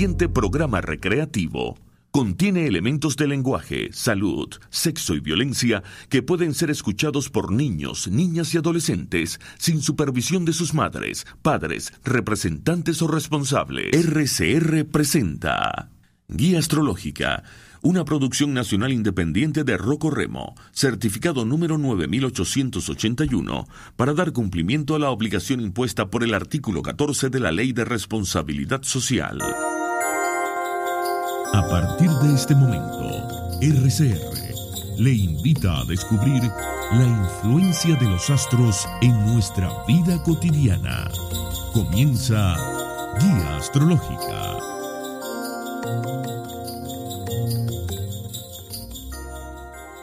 siguiente programa recreativo contiene elementos de lenguaje, salud, sexo y violencia que pueden ser escuchados por niños, niñas y adolescentes sin supervisión de sus madres, padres, representantes o responsables. RCR presenta Guía Astrológica, una producción nacional independiente de Rocco Remo, certificado número 9881, para dar cumplimiento a la obligación impuesta por el artículo 14 de la Ley de Responsabilidad Social. A partir de este momento, RCR le invita a descubrir la influencia de los astros en nuestra vida cotidiana. Comienza Guía Astrológica.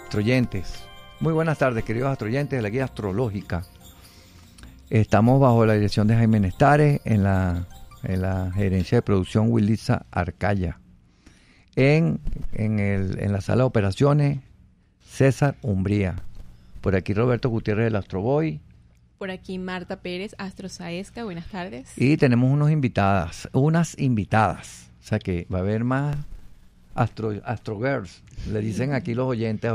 Astroyentes, muy buenas tardes, queridos astroyentes de la Guía Astrológica. Estamos bajo la dirección de Jaime Nestares en la, gerencia de producción williza Arcaya en, el, en la sala de operaciones César Umbría. Por aquí Roberto Gutiérrez del Astroboy. Por aquí Marta Pérez, saesca buenas tardes. Y tenemos unas invitadas, unas invitadas. O sea que va a haber más Astro, le dicen aquí los oyentes.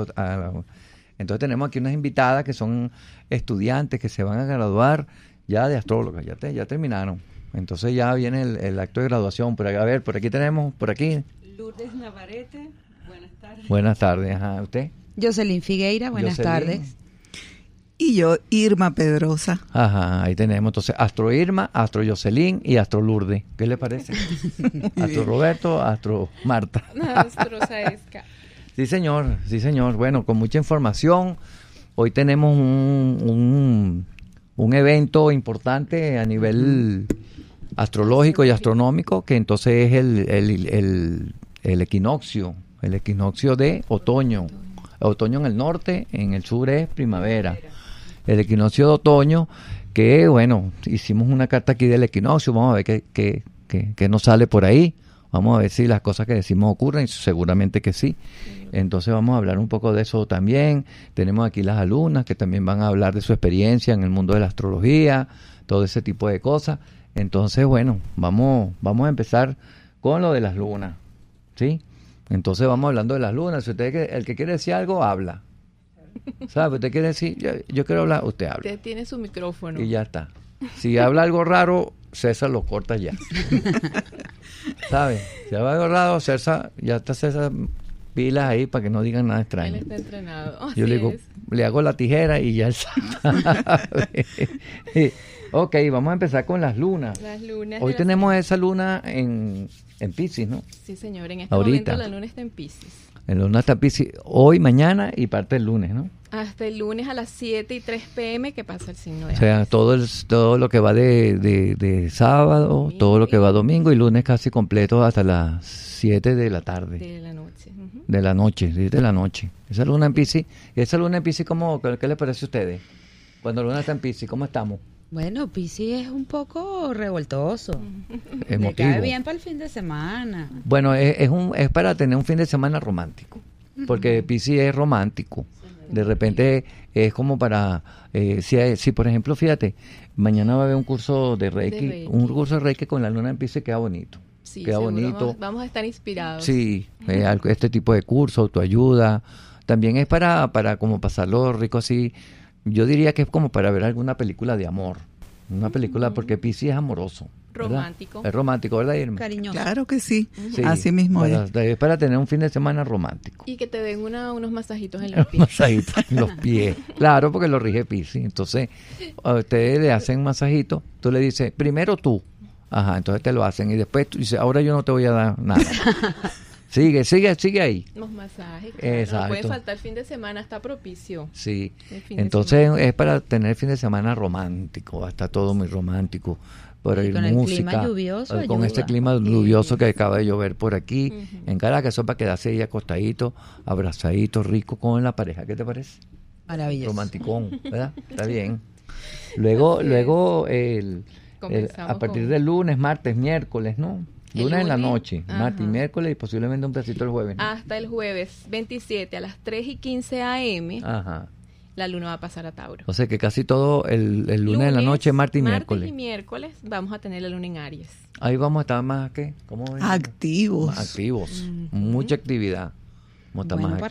entonces tenemos aquí unas invitadas que son estudiantes que se van a graduar ya de astrólogas, ya, ya terminaron. Entonces ya viene el, el acto de graduación. Pero a ver, por aquí tenemos, por aquí Lourdes Navarrete, buenas tardes. Buenas tardes, a usted. Jocelyn Figueira, buenas tardes. Y yo, Irma Pedrosa. Ajá, ahí tenemos entonces Astro Irma, Astro Jocelyn y Astro Lourdes. ¿Qué le parece? Astro Roberto, Astro Marta. Astro Saesca. sí, señor, sí, señor. Bueno, con mucha información. Hoy tenemos un, evento importante a nivel astrológico y astronómico, que entonces es el el equinoccio, el equinoccio de otoño. Otoño en el norte, en el sur es primavera. El equinoccio de otoño, que bueno, hicimos una carta aquí del equinoccio, vamos a ver qué, nos sale por ahí. Vamos a ver si las cosas que decimos ocurren, seguramente que sí. Entonces vamos a hablar un poco de eso también. Tenemos aquí las alumnas que también van a hablar de su experiencia en el mundo de la astrología, todo ese tipo de cosas. Entonces, bueno, vamos, vamos a empezar con lo de las lunas. Entonces vamos hablando de las lunas. usted, el que quiere decir algo, habla. ¿Sabe? Usted quiere decir, yo, quiero hablar, usted habla. Usted tiene su micrófono. Y ya está. Si habla algo raro, César lo corta ya. ¿Sabe? Si habla algo raro, César, ya está César pilas ahí para que no digan nada extraño. Él está entrenado. yo le hago la tijera y ya está. ok, vamos a empezar con las lunas. Las lunas. Hoy tenemos esa luna en en Pisces, ¿no? Sí, señor, en este Ahorita. momento la luna está en Pisces. La luna está en Pisces hoy, mañana y parte el lunes, ¿no? Hasta el lunes a las 7 y 3 pm que pasa el signo de O sea, todo, el, todo lo que va de, sábado, todo lo que va domingo y lunes casi completo hasta las 7 de la tarde. De la noche. De la noche, de la noche. Esa luna en Pisces, esa luna en Piscis, ¿cómo, ¿qué les parece a ustedes? Cuando la luna está en Pisces, ¿cómo estamos? Bueno, PISI es un poco revoltoso. Emotivo. bien para el fin de semana. Bueno, es, un, es para tener un fin de semana romántico, porque PISI es romántico. De repente es como para, eh, si, por ejemplo, fíjate, mañana va a haber un curso de Reiki, un curso de Reiki con la luna en PISI queda bonito. Sí, queda bonito. Vamos, a estar inspirados. Sí, este tipo de curso, autoayuda, también es para, para como pasarlo rico así yo diría que es como para ver alguna película de amor. Una película porque Pisi es amoroso. Romántico. Es romántico, ¿verdad, Irma? Cariñoso. Claro que sí. Así mismo para, es. Para tener un fin de semana romántico. Y que te den unos masajitos en los pies. masajitos en los pies. Claro, porque lo rige Pisces. Entonces, a ustedes le hacen masajito. Tú le dices, primero tú. Ajá, entonces te lo hacen. Y después tú dices, ahora yo no te voy a dar nada. Sigue, sigue, sigue ahí. Los masajes. Exacto. No puede faltar fin de semana, está propicio. Sí. Entonces es para tener fin de semana romántico, está todo muy romántico. Por con música, clima lluvioso. Con este clima lluvioso que acaba de llover por aquí, en Caracas, eso para quedarse ahí acostadito, abrazadito, rico con la pareja. ¿Qué te parece? Maravilloso. Romanticón, ¿verdad? está bien. Luego, luego el, a partir del lunes, martes, miércoles, ¿no? Luna en la noche, martes y miércoles y posiblemente un pedacito el jueves. Hasta el jueves 27 a las 3 y 15 a.m. La luna va a pasar a Tauro. O sea que casi todo el, Lunes, en la noche, martes y martes y miércoles vamos a tener la luna en Aries. Ahí vamos a estar más, que Activos. activos. Mucha actividad. Vamos más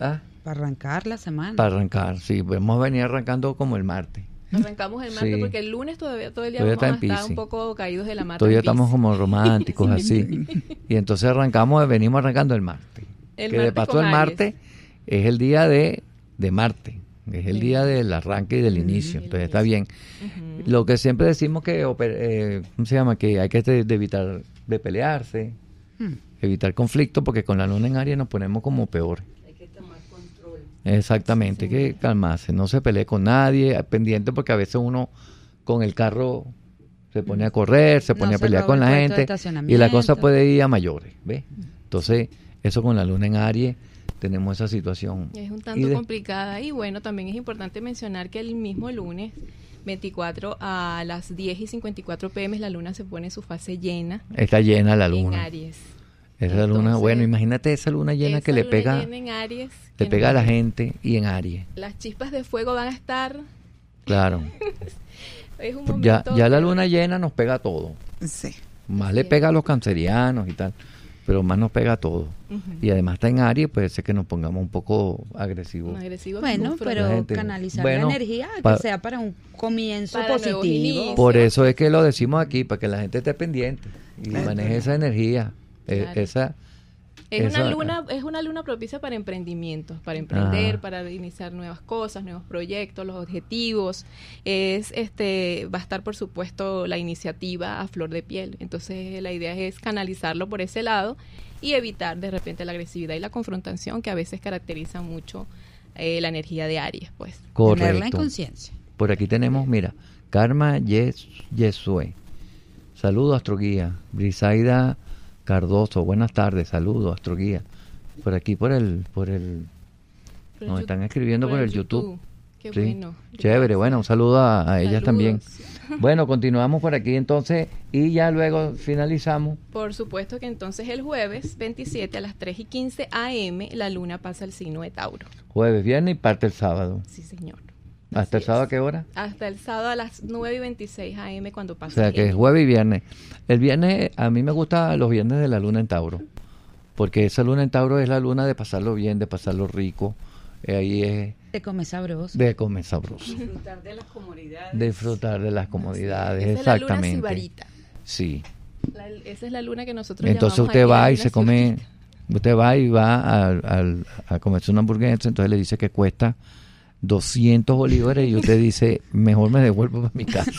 ah. Para arrancar la semana. Para arrancar, sí. a venir arrancando como el martes. Arrancamos el martes porque el lunes todavía todo el día está a estar un poco caídos de la mata. Todavía estamos como románticos así. Y entonces arrancamos, venimos arrancando el martes. que de paso el martes es el día de, de Marte. Es el día del arranque y del mm, inicio, entonces está bien. Lo que siempre decimos que, eh, ¿cómo se llama? Que hay que evitar de pelearse, hmm. evitar conflicto, porque con la luna en área nos ponemos como peores. Exactamente, que calmarse, no se pelee con nadie, pendiente porque a veces uno con el carro se pone a correr, se pone a pelear con la gente y la cosa puede ir a mayores, ¿ve? Entonces, eso con la luna en Aries tenemos esa situación. Es un tanto complicada y bueno, también es importante mencionar que el mismo lunes 24 a las 10 y 54 pm la luna se pone en su fase llena. Está llena la luna. En Aries. Esa luna, bueno, imagínate esa luna llena que le pega, te pega a la gente y en Aries. Las chispas de fuego van a estar. Claro. Pues ya, ya la luna llena nos pega todo. Sí. Más le pega a los cancerianos y tal, pero más nos pega a todo. Y además está en Aries, puede ser que nos pongamos un poco agresivos. Agresivo bueno, pero la energía que sea para un comienzo positivo. Por eso es que lo decimos aquí, para que la gente esté pendiente y maneje esa energía. Eh, esa, es, una luna, eh. es una luna propicia para emprendimientos, para emprender, ah. para iniciar nuevas cosas, nuevos proyectos, los objetivos. Es este va a estar por supuesto la iniciativa a flor de piel. Entonces la idea es canalizarlo por ese lado y evitar de repente la agresividad y la confrontación que a veces caracteriza mucho eh, la energía de Aries, pues. en conciencia. Por aquí tenemos, mira, Karma Yesue. Saludos, Astroguía. Brisaida Cardoso, buenas tardes, saludos, Astroguía. Por aquí, por el, por el, nos están escribiendo por, el YouTube. Chévere, bueno, un saludo a, ellas también. Bueno, continuamos por aquí entonces y ya luego finalizamos. Por supuesto que entonces el jueves 27 a las 3 y 15 AM la luna pasa al signo de Tauro. Jueves, viernes y parte el sábado. Sí, señor. ¿Hasta el sábado a qué hora? Hasta el sábado a las 9 y 26 a.m. cuando pasa. O sea que es jueves y viernes. El viernes, a mí me gusta los viernes de la luna en Tauro. Porque esa luna en Tauro es la luna de pasarlo bien, de pasarlo rico. Eh, ahí es. De comer sabroso. De comer sabroso. Disfrutar de las comodidades. Disfrutar de las comodidades, exactamente. Es la luna Sí. esa es la luna que nosotros Entonces usted va y se come. Usted va y va a, a comerse una hamburguesa, entonces le dice que cuesta 200 bolívares y usted dice, mejor me devuelvo a mi casa.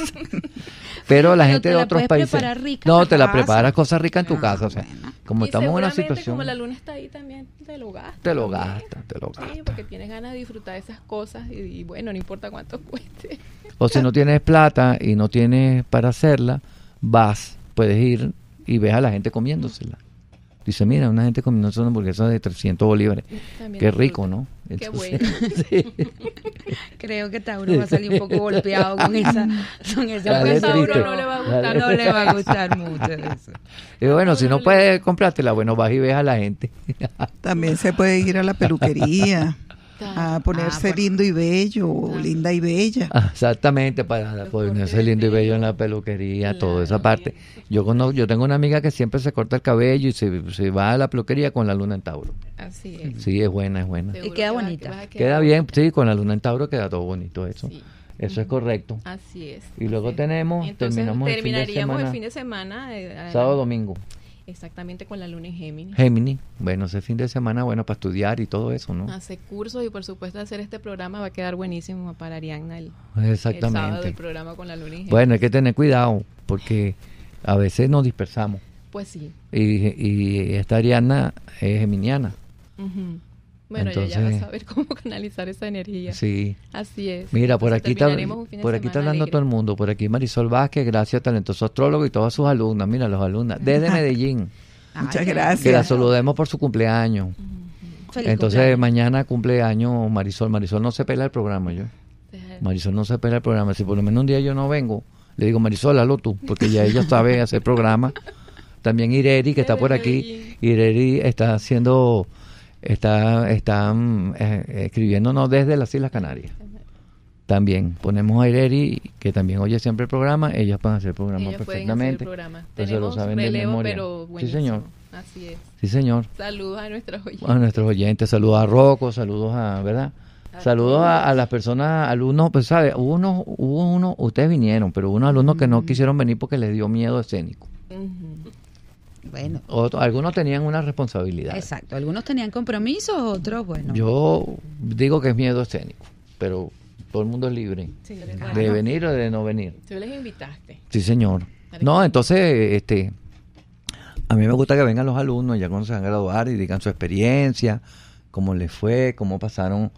Pero la gente de otros países... no, te la preparas cosas ricas en tu ah, casa. O sea, como estamos en una situación... Como la luna está ahí también, te lo gastas. Te lo gastas, te lo Sí, porque tienes ganas de disfrutar esas cosas y, bueno, no importa cuánto cueste. O si no tienes plata y no tienes para hacerla, vas, puedes ir y ves a la gente comiéndosela. Dice, mira, una gente comiéndose una hamburguesa de 300 bolívares. que Qué rico, ¿no? Qué Creo que Tauro va a salir un poco golpeado con esa. Con esa Tauro no le va a gustar, no le va a gustar mucho eso. Y eh, bueno, si no, no puedes comprártela, bueno, vas y ves a la gente. También se puede ir a la peluquería a ah, ponerse lindo y bello, ah. linda y bella. Ah, exactamente, para ponerse lindo y bello en la peluquería, toda esa parte. Yo conozco, yo tengo una amiga que siempre se corta el cabello y se, va a la peluquería con la luna en Tauro. Así es. Sí, es buena, es buena. y queda bonita. queda bien, sí, con la luna en Tauro queda todo bonito eso. Eso es correcto. Así es. Y luego tenemos, terminamos terminaríamos el fin de semana. Eh, sábado, domingo. Exactamente con la luna en Géminis. Géminis, bueno, ese fin de semana, bueno, para estudiar y todo eso, ¿no? Hace cursos y por supuesto hacer este programa va a quedar buenísimo para Arianna el, Exactamente. el programa con la luna en Géminis. Bueno, hay que tener cuidado porque a veces nos dispersamos. Pues sí. Y, y esta Ariana es geminiana. Ajá. Bueno, Entonces, ya a saber cómo canalizar esa energía. Sí. Así es. Mira, por aquí está, por aquí hablando todo el mundo. Por aquí Marisol Vázquez, gracias, talentoso astrólogo y todas sus alumnas. Mira, los alumnas desde Medellín. Muchas gracias. Que la saludemos por su cumpleaños. Entonces mañana cumpleaños Marisol. Marisol no se pela el programa, yo. Marisol no se pela el programa. Si por lo menos un día yo no vengo, le digo, Marisol, hazlo tú, porque ya ella sabe hacer programa. También Ireri, que está por aquí. Ireri está haciendo está, están mm, eh, escribiéndonos desde las Islas Canarias. También ponemos a Ireri, que también oye siempre el programa, ellas pueden hacer el programa perfectamente. sí, señor. Sí, señor. Saludos a nuestros oyentes. A nuestros oyentes, saludos a Rocco, saludos a, ¿verdad? Saludos a, las personas, alumnos, pues sabe, hubo uno, uno, ustedes vinieron, pero hubo unos alumnos que no quisieron venir porque les dio miedo escénico. Bueno. algunos tenían una responsabilidad. Exacto, algunos tenían compromisos, otros, bueno. Yo digo que es miedo escénico, pero todo el mundo es libre de venir o de no venir. Tú les invitaste. Sí, señor. No, entonces, este, a mí me gusta que vengan los alumnos ya cuando se van a graduar y digan su experiencia, cómo les fue, cómo pasaron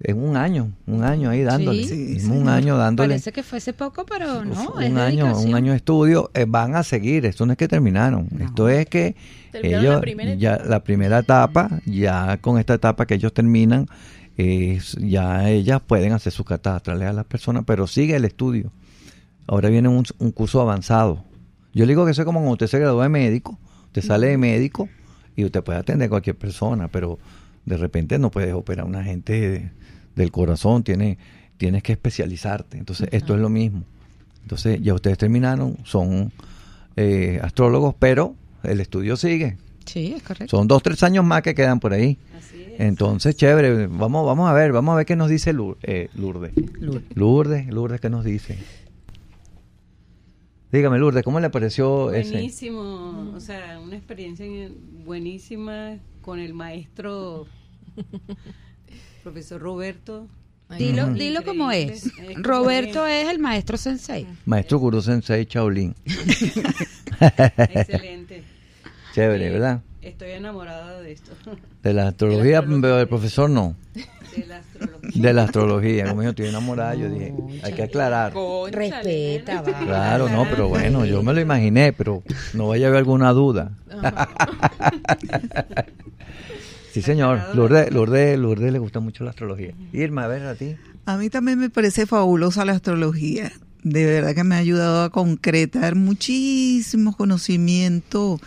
en un año, un año ahí dándole, sí, un año dándole. Parece que fue hace poco, pero no, un año, un año de estudio, eh, van a seguir, esto no es que terminaron, esto es que ellos la primera, ya la primera etapa, ya con esta etapa que ellos terminan, ya ellas pueden hacer sus catastrales a las personas, pero sigue el estudio. Ahora viene un, curso avanzado. Yo le digo que eso es como cuando usted se graduó de médico, usted sale de médico y usted puede atender a cualquier persona, pero de repente no puedes operar a una gente del corazón, tiene, tienes que especializarte. Entonces, esto es lo mismo. Entonces, ya ustedes terminaron, son eh, astrólogos, pero el estudio sigue. Sí, es correcto. Son dos, tres años más que quedan por ahí. Así es. Entonces, chévere, vamos, vamos a ver, vamos a ver qué nos dice eh, Lourdes. Lourdes. Lourdes, Lourdes, ¿qué nos dice? Dígame, Lourdes, ¿cómo le pareció Buenísimo, o sea, una experiencia buenísima con el maestro profesor Roberto. Dilo, dilo como es. Roberto es el maestro sensei. Maestro guru sensei Shaolin. Excelente. Chévere, ¿verdad? Estoy enamorada de esto. De la astrología, pero del profesor no. De la astrología. De la astrología. Como yo estoy enamorada, yo dije, hay que aclarar. Respeta, va. Claro, no, pero bueno, yo me lo imaginé, pero no vaya a haber alguna duda. Sí, señor. Lourdes, Lourdes, le gusta mucho la astrología. Irma, a ver, a ti. A mí también me parece fabulosa la astrología. De verdad que me ha ayudado a concretar muchísimo conocimiento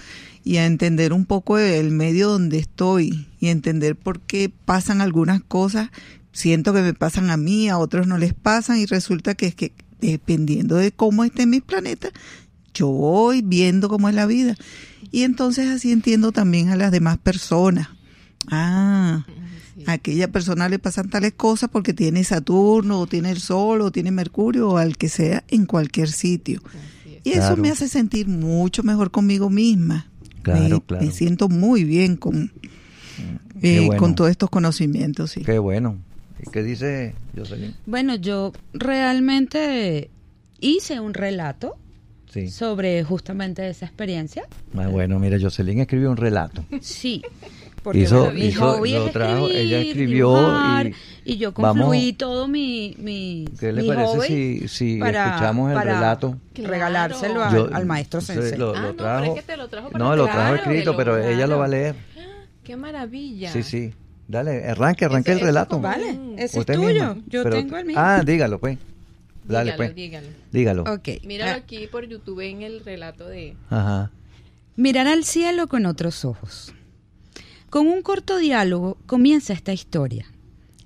y a entender un poco el medio donde estoy y entender por qué pasan algunas cosas. Siento que me pasan a mí, a otros no les pasan y resulta que es que dependiendo de cómo esté mis planetas, yo voy viendo cómo es la vida. Y entonces así entiendo también a las demás personas. Ah, a aquella persona le pasan tales cosas porque tiene Saturno, o tiene el Sol, o tiene Mercurio, o al que sea, en cualquier sitio. Y eso me hace sentir mucho mejor conmigo misma. Claro, me, claro. me siento muy bien con, mm, eh, con todos estos conocimientos. Sí. Qué bueno. ¿Qué dice Jocelyn? Bueno, yo realmente hice un relato sobre justamente esa experiencia. Ah, bueno, mira, Jocelyn escribió un relato. Sí, Porque hizo, hizo, hobby lo trajo, ella escribió y, y, yo concluí todo mi, mi ¿Qué le parece si, si escuchamos el relato? Regalárselo al maestro Sensei. Lo, ah, trajo, no, es que te lo trajo, para no, lo trajo escrito, pero ella lo va a leer. Ah, ¡Qué maravilla! Sí, sí. Dale, arranque, arranque el relato. vale, ese es tuyo. Yo tengo el mío. Ah, dígalo, pues. Dale, pues. Dígalo. dígalo. Okay. Míralo ah. aquí por YouTube en el relato de. Ajá. Mirar al cielo con otros ojos. Con un corto diálogo comienza esta historia.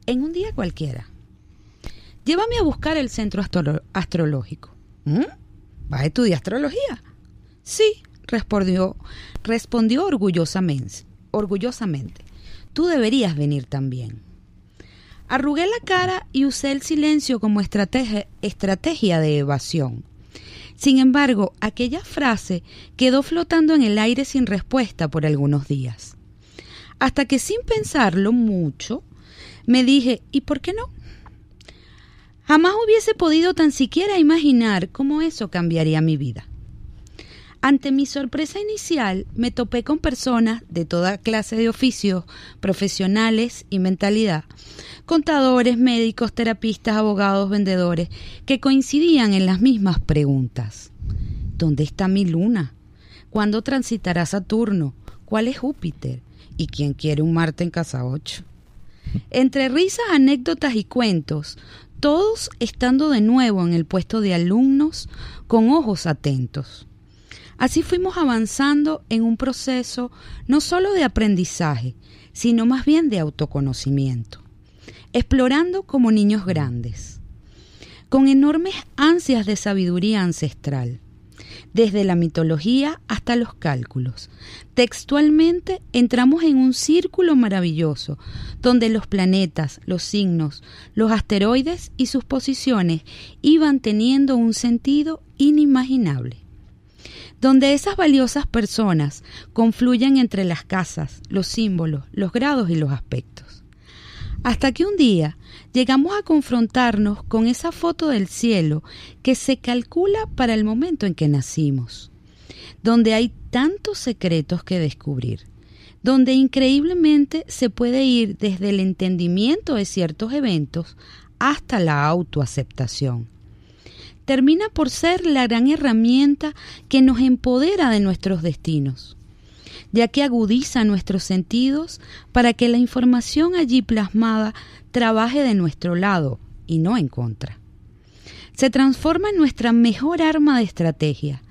En un día cualquiera. Llévame a buscar el centro astrológico. ¿Mm? ¿Va a estudiar astrología? Sí, respondió, respondió orgullosamente, orgullosamente. Tú deberías venir también. Arrugué la cara y usé el silencio como estrategia de evasión. Sin embargo, aquella frase quedó flotando en el aire sin respuesta por algunos días hasta que sin pensarlo mucho, me dije, ¿y por qué no? Jamás hubiese podido tan siquiera imaginar cómo eso cambiaría mi vida. Ante mi sorpresa inicial, me topé con personas de toda clase de oficios, profesionales y mentalidad, contadores, médicos, terapistas, abogados, vendedores, que coincidían en las mismas preguntas. ¿Dónde está mi luna? ¿Cuándo transitará Saturno? ¿Cuál es Júpiter? y quién quiere un Marte en Casa 8. Entre risas, anécdotas y cuentos, todos estando de nuevo en el puesto de alumnos con ojos atentos. Así fuimos avanzando en un proceso no solo de aprendizaje, sino más bien de autoconocimiento, explorando como niños grandes, con enormes ansias de sabiduría ancestral, desde la mitología hasta los cálculos. Textualmente entramos en un círculo maravilloso, donde los planetas, los signos, los asteroides y sus posiciones iban teniendo un sentido inimaginable donde esas valiosas personas confluyen entre las casas, los símbolos, los grados y los aspectos. Hasta que un día llegamos a confrontarnos con esa foto del cielo que se calcula para el momento en que nacimos, donde hay tantos secretos que descubrir, donde increíblemente se puede ir desde el entendimiento de ciertos eventos hasta la autoaceptación. Termina por ser la gran herramienta que nos empodera de nuestros destinos ya que agudiza nuestros sentidos para que la información allí plasmada trabaje de nuestro lado y no en contra. Se transforma en nuestra mejor arma de estrategia,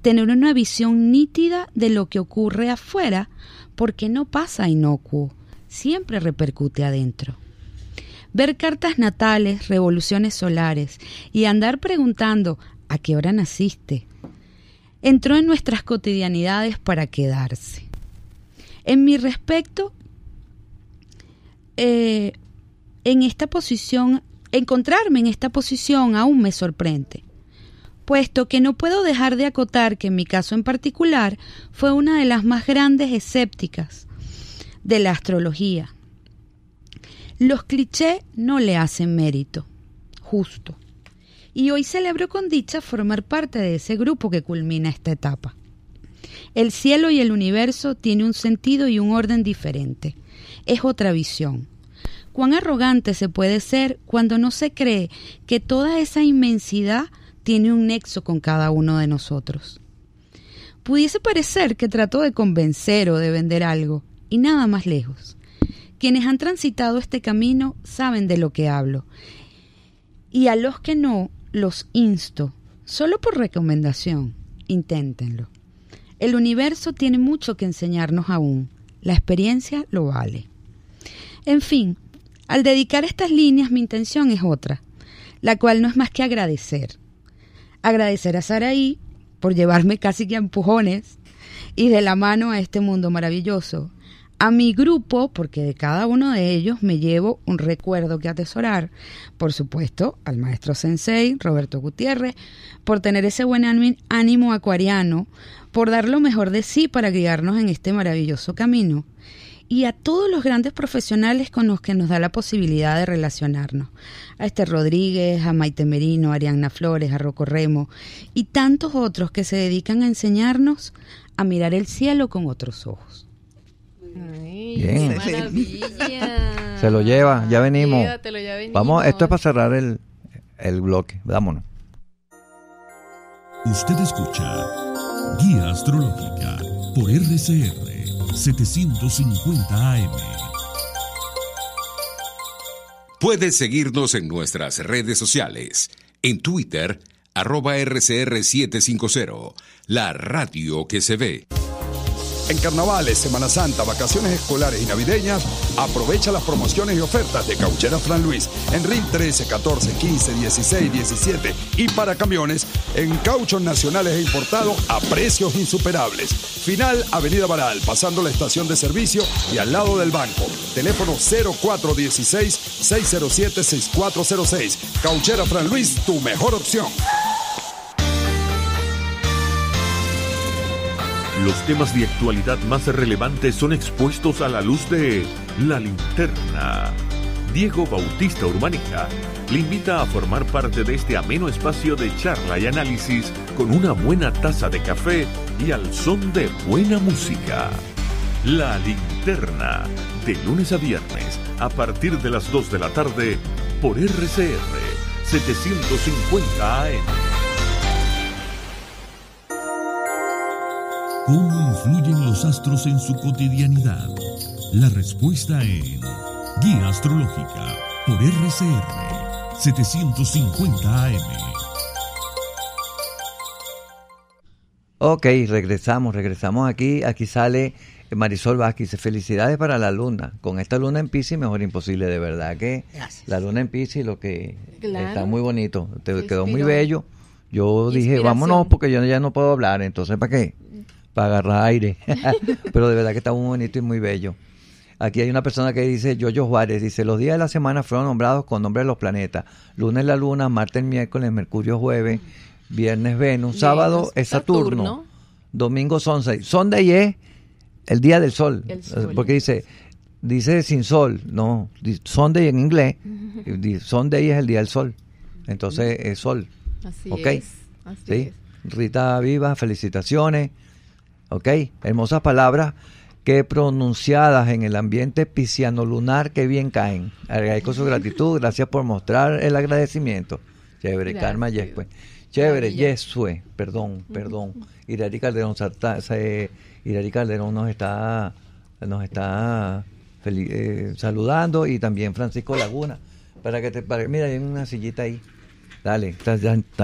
tener una visión nítida de lo que ocurre afuera, porque no pasa inocuo, siempre repercute adentro. Ver cartas natales, revoluciones solares y andar preguntando ¿a qué hora naciste? Entró en nuestras cotidianidades para quedarse. En mi respecto, eh, en esta posición, encontrarme en esta posición aún me sorprende, puesto que no puedo dejar de acotar que en mi caso en particular fue una de las más grandes escépticas de la astrología. Los clichés no le hacen mérito, justo. Y hoy celebro con dicha formar parte de ese grupo que culmina esta etapa. El cielo y el universo tienen un sentido y un orden diferente. Es otra visión. Cuán arrogante se puede ser cuando no se cree que toda esa inmensidad tiene un nexo con cada uno de nosotros. Pudiese parecer que trató de convencer o de vender algo, y nada más lejos. Quienes han transitado este camino saben de lo que hablo. Y a los que no, los insto, solo por recomendación, inténtenlo. El universo tiene mucho que enseñarnos aún. La experiencia lo vale. En fin, al dedicar estas líneas mi intención es otra, la cual no es más que agradecer. Agradecer a Saraí por llevarme casi que empujones y de la mano a este mundo maravilloso. A mi grupo, porque de cada uno de ellos me llevo un recuerdo que atesorar. Por supuesto, al maestro Sensei, Roberto Gutiérrez, por tener ese buen ánimo acuariano, por dar lo mejor de sí para guiarnos en este maravilloso camino y a todos los grandes profesionales con los que nos da la posibilidad de relacionarnos. A Esther Rodríguez, a Maite Merino, a Arianna Flores, a Rocorremo Remo y tantos otros que se dedican a enseñarnos a mirar el cielo con otros ojos. Se lo lleva, ya venimos. Vamos, esto es para cerrar el, el bloque. Vámonos. Usted escucha Guía Astrológica por RCR 750 AM. Puedes seguirnos en nuestras redes sociales, en Twitter, arroba RCR750, la radio que se ve. En carnavales, Semana Santa, vacaciones escolares y navideñas, aprovecha las promociones y ofertas de Cauchera Fran Luis en RIN 13, 14, 15, 16, 17 y para camiones en cauchos nacionales e importados a precios insuperables. Final Avenida Baral, pasando la estación de servicio y al lado del banco. Teléfono 0416 607 6406. Cauchera Fran Luis, tu mejor opción. Los temas de actualidad más relevantes son expuestos a la luz de La Linterna. Diego Bautista Urbánica le invita a formar parte de este ameno espacio de charla y análisis con una buena taza de café y al son de buena música. La Linterna, de lunes a viernes, a partir de las 2 de la tarde, por RCR 750 AM. ¿Cómo influyen los astros en su cotidianidad? La respuesta en Guía Astrológica por RCR 750 AM. Ok, regresamos, regresamos aquí. Aquí sale Marisol Vázquez. Felicidades para la luna. Con esta luna en Pisces, mejor imposible, de verdad que la luna en Pisces, lo que está muy bonito. Te quedó muy bello. Yo dije, vámonos, porque yo ya no puedo hablar, entonces, ¿para qué? para agarrar aire. Pero de verdad que está muy bonito y muy bello. Aquí hay una persona que dice, Jojo Juárez, dice, los días de la semana fueron nombrados con nombre de los planetas. Lunes la luna, martes miércoles, mercurio jueves, viernes Venus, sábado es Saturno, Saturno. domingo son y es ¿eh? el día del eh, sol, porque dice, dice sin sol, no, son y en inglés, son y es el día del sol, entonces es sol. Así ¿ok? es. Rita Viva, felicitaciones. ¿ok? Hermosas palabras que pronunciadas en el ambiente pisciano lunar que bien caen. Agradezco su gratitud, gracias por mostrar el agradecimiento. Chévere, calma Karma Yesue. Pues. Chévere, Yesue, perdón, perdón. Irari Calderón, eh, Calderón nos está, nos está eh, saludando y también Francisco Laguna. Para que te, mira, hay una sillita ahí. Dale, está,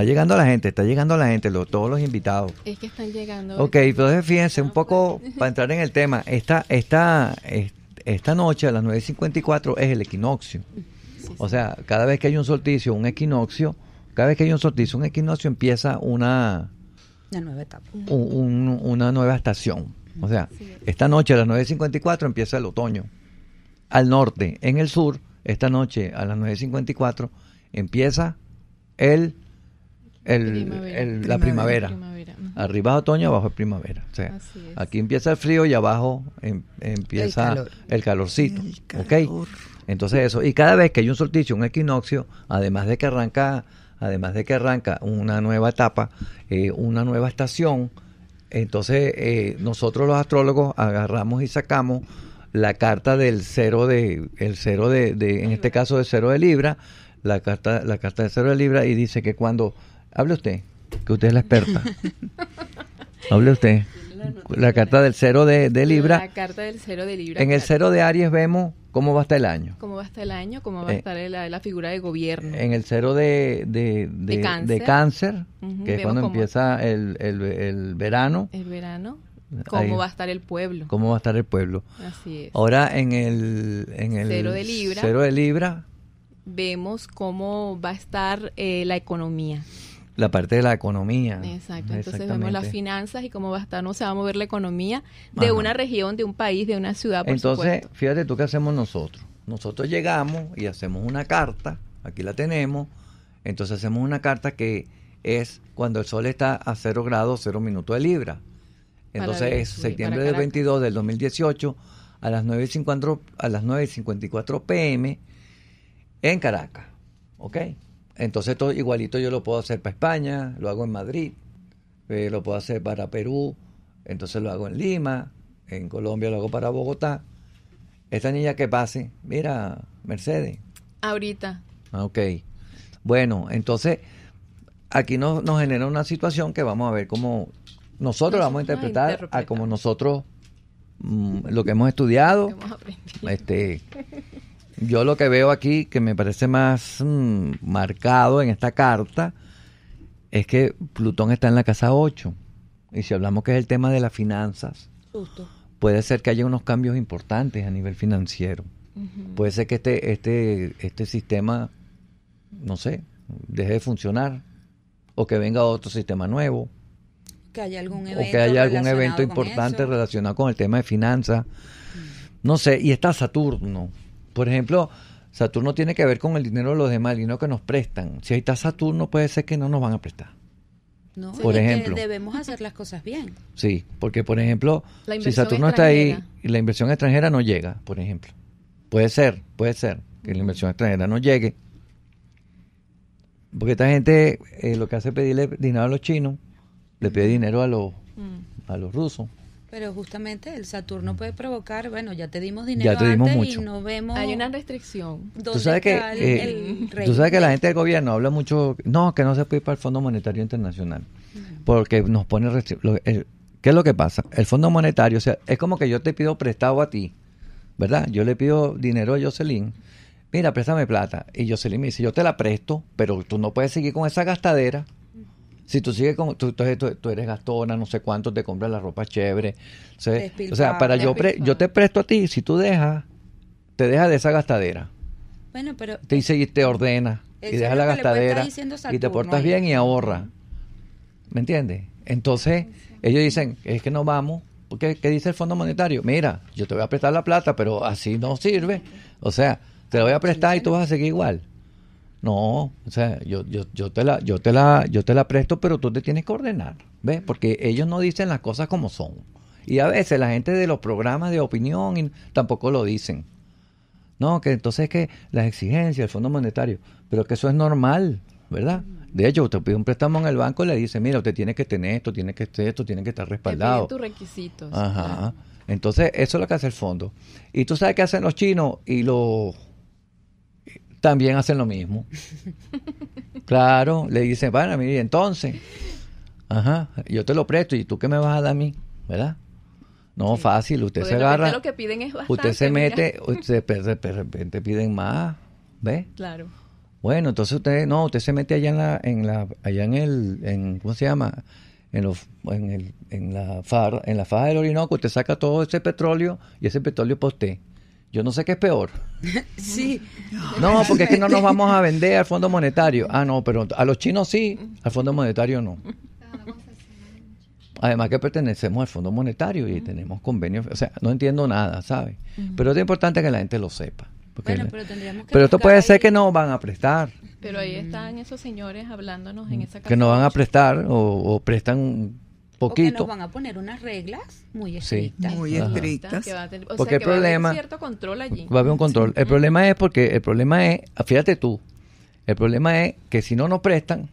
llegando la gente, está llegando la gente, todos los invitados. Es que están llegando. Ok, entonces fíjense, un poco para entrar en el tema, esta, esta noche a las 9.54 es el equinoccio. O sea, cada vez que hay un solsticio, un equinoccio, cada vez que hay un solsticio, un equinoccio empieza una... Una nueva etapa. una nueva estación. O sea, esta noche a las 9.54 empieza el otoño. Al norte, en el sur, esta noche a las 9.54 empieza el, la primavera. Arriba es otoño, abajo es primavera. Aquí empieza el frío y abajo em, empieza el, calorcito. ¿okay? Entonces eso. Y cada vez que hay un solsticio, un equinoccio, además de que arranca, además de que arranca una nueva etapa, eh, una nueva estación, entonces eh, nosotros los astrólogos agarramos y sacamos la carta del cero de, el cero de, de en este caso del cero de Libra, la carta, la carta del cero de libra y dice que cuando hable usted, que usted es la experta. hable usted. La carta del cero de, libra. La carta del cero de libra. En el cero de Aries vemos ¿Cómo va a estar el año? ¿Cómo va a estar el año? ¿Cómo va a eh, estar la, figura de gobierno? En el cero de, cáncer, que es cuando empieza el, el, el, verano. El verano. ¿Cómo va a estar el pueblo? ¿Cómo va a estar el pueblo? Así es. Ahora en el, en el cero de Libra. Cero de Libra vemos cómo va a estar eh, la economía. La parte de la economía. Exacto, entonces vemos las finanzas y cómo va a estar, no se va a mover la economía de una región, de un país, de una ciudad. Por entonces, fíjate tú qué hacemos nosotros. Nosotros llegamos y hacemos una carta, aquí la tenemos, entonces hacemos una carta que es cuando el sol está a cero grados, 0 minuto de libra. Entonces es septiembre del 22 del 2018 a las 9.54 pm en Caracas. ¿Ok? Entonces, todo igualito yo lo puedo hacer para España, lo hago en Madrid, eh, lo puedo hacer para Perú, entonces lo hago en Lima, en Colombia lo hago para Bogotá. Esta niña que pase, mira, Mercedes. Ahorita. Ah, ok. Bueno, entonces aquí nos, nos genera una situación que vamos a ver cómo nosotros vamos a interpretar a como nosotros mm, lo que hemos estudiado, que hemos este, yo lo que veo aquí que me parece más mm, marcado en esta carta es que Plutón está en la casa 8. Y si hablamos que es el tema de las finanzas, puede ser que haya unos cambios importantes a nivel financiero. Puede ser que este, este, este sistema, no sé, deje de funcionar o que venga otro sistema nuevo. Que haya algún evento, o que haya algún evento importante relacionado con el tema de finanzas. Mm. No sé, y está Saturno. Por ejemplo, Saturno tiene que ver con el dinero de los demás, el dinero que nos prestan. Si ahí está Saturno, puede ser que no nos van a prestar. No, por ejemplo. debemos hacer las cosas bien. Sí, porque por ejemplo, si Saturno está ahí y la inversión extranjera no llega, por ejemplo. Puede ser, puede ser que la inversión extranjera no llegue. Porque esta gente eh, lo que hace es pedirle dinero a los chinos, le pide dinero a los, mm. a los rusos, pero justamente el Saturno mm. puede provocar, bueno, ya te dimos dinero ya te dimos mucho. no Hay una restricción. ¿Tú sabes, que, eh, sabes que la gente del gobierno habla mucho, no, que no se puede ir para el Fondo Monetario Internacional, mm. porque nos pone eh, ¿Qué es lo que pasa? El Fondo Monetario, o sea, es como que yo te pido prestado a ti, ¿verdad? Yo le pido dinero a Jocelyn, mira, préstame plata. Y Jocelyn me dice, yo te la presto, pero tú no puedes seguir con esa gastadera. Si tú sigues con. Tú, eres gastona, no sé cuánto, te compras la ropa chévere. O sea, para yo, yo te presto a ti, si tú dejas, te dejas de esa gastadera. pero. Te dice y te ordena. Y deja la gastadera. y te portas bien y ahorra. ¿Me entiendes? Entonces, ellos dicen, es que no vamos. ¿Qué, ¿Qué dice el Fondo Monetario? Mira, yo te voy a prestar la plata, pero así no sirve. O sea, te la voy a prestar y tú vas a seguir igual. No, o sea, yo, yo, yo, te la, yo, te la, yo te la presto, pero tú te tienes que ordenar, ¿ves? Porque ellos no dicen las cosas como son. Y a veces la gente de los programas de opinión tampoco lo dicen. No, que entonces que las exigencias del Fondo Monetario, pero que eso es normal, ¿verdad? De hecho, usted pide un préstamo en el banco y le dice, mira, usted tiene que tener esto, tiene que tener esto, tiene que estar respaldado. tus requisitos. Ajá. Entonces, eso es lo que hace el fondo. Y tú sabes qué hacen los chinos y los también hacen lo mismo. Claro, le dicen, bueno, mire, entonces, ajá, yo te lo presto y tú qué me vas a dar a mí, ¿verdad? No, fácil, usted se agarra. que piden usted se mete, usted de repente piden más, ¿ves? Claro. Bueno, entonces usted, no, usted se mete allá en la, en la, allá en el, ¿cómo se llama? En, los, en, el, en la faja, en la faja del Orinoco, usted saca todo ese petróleo y ese petróleo para yo no sé qué es peor. sí. No, porque es que no nos vamos a vender al Fondo Monetario. Ah, no, pero a los chinos sí, al Fondo Monetario no. Además que pertenecemos al Fondo Monetario y tenemos convenios, o sea, no entiendo nada, ¿sabes? Pero es importante que la gente lo sepa. Bueno, pero, tendríamos esto puede ser que no van a prestar. Pero ahí están esos señores hablándonos en esa casa. Que no van a prestar o prestan Poquito. Porque nos van a poner unas reglas muy estrictas. Sí, muy estrictas. tener, porque el problema, va a haber cierto control allí. Va a haber un control. El problema es porque, el problema es, fíjate tú, el problema es que si no nos prestan,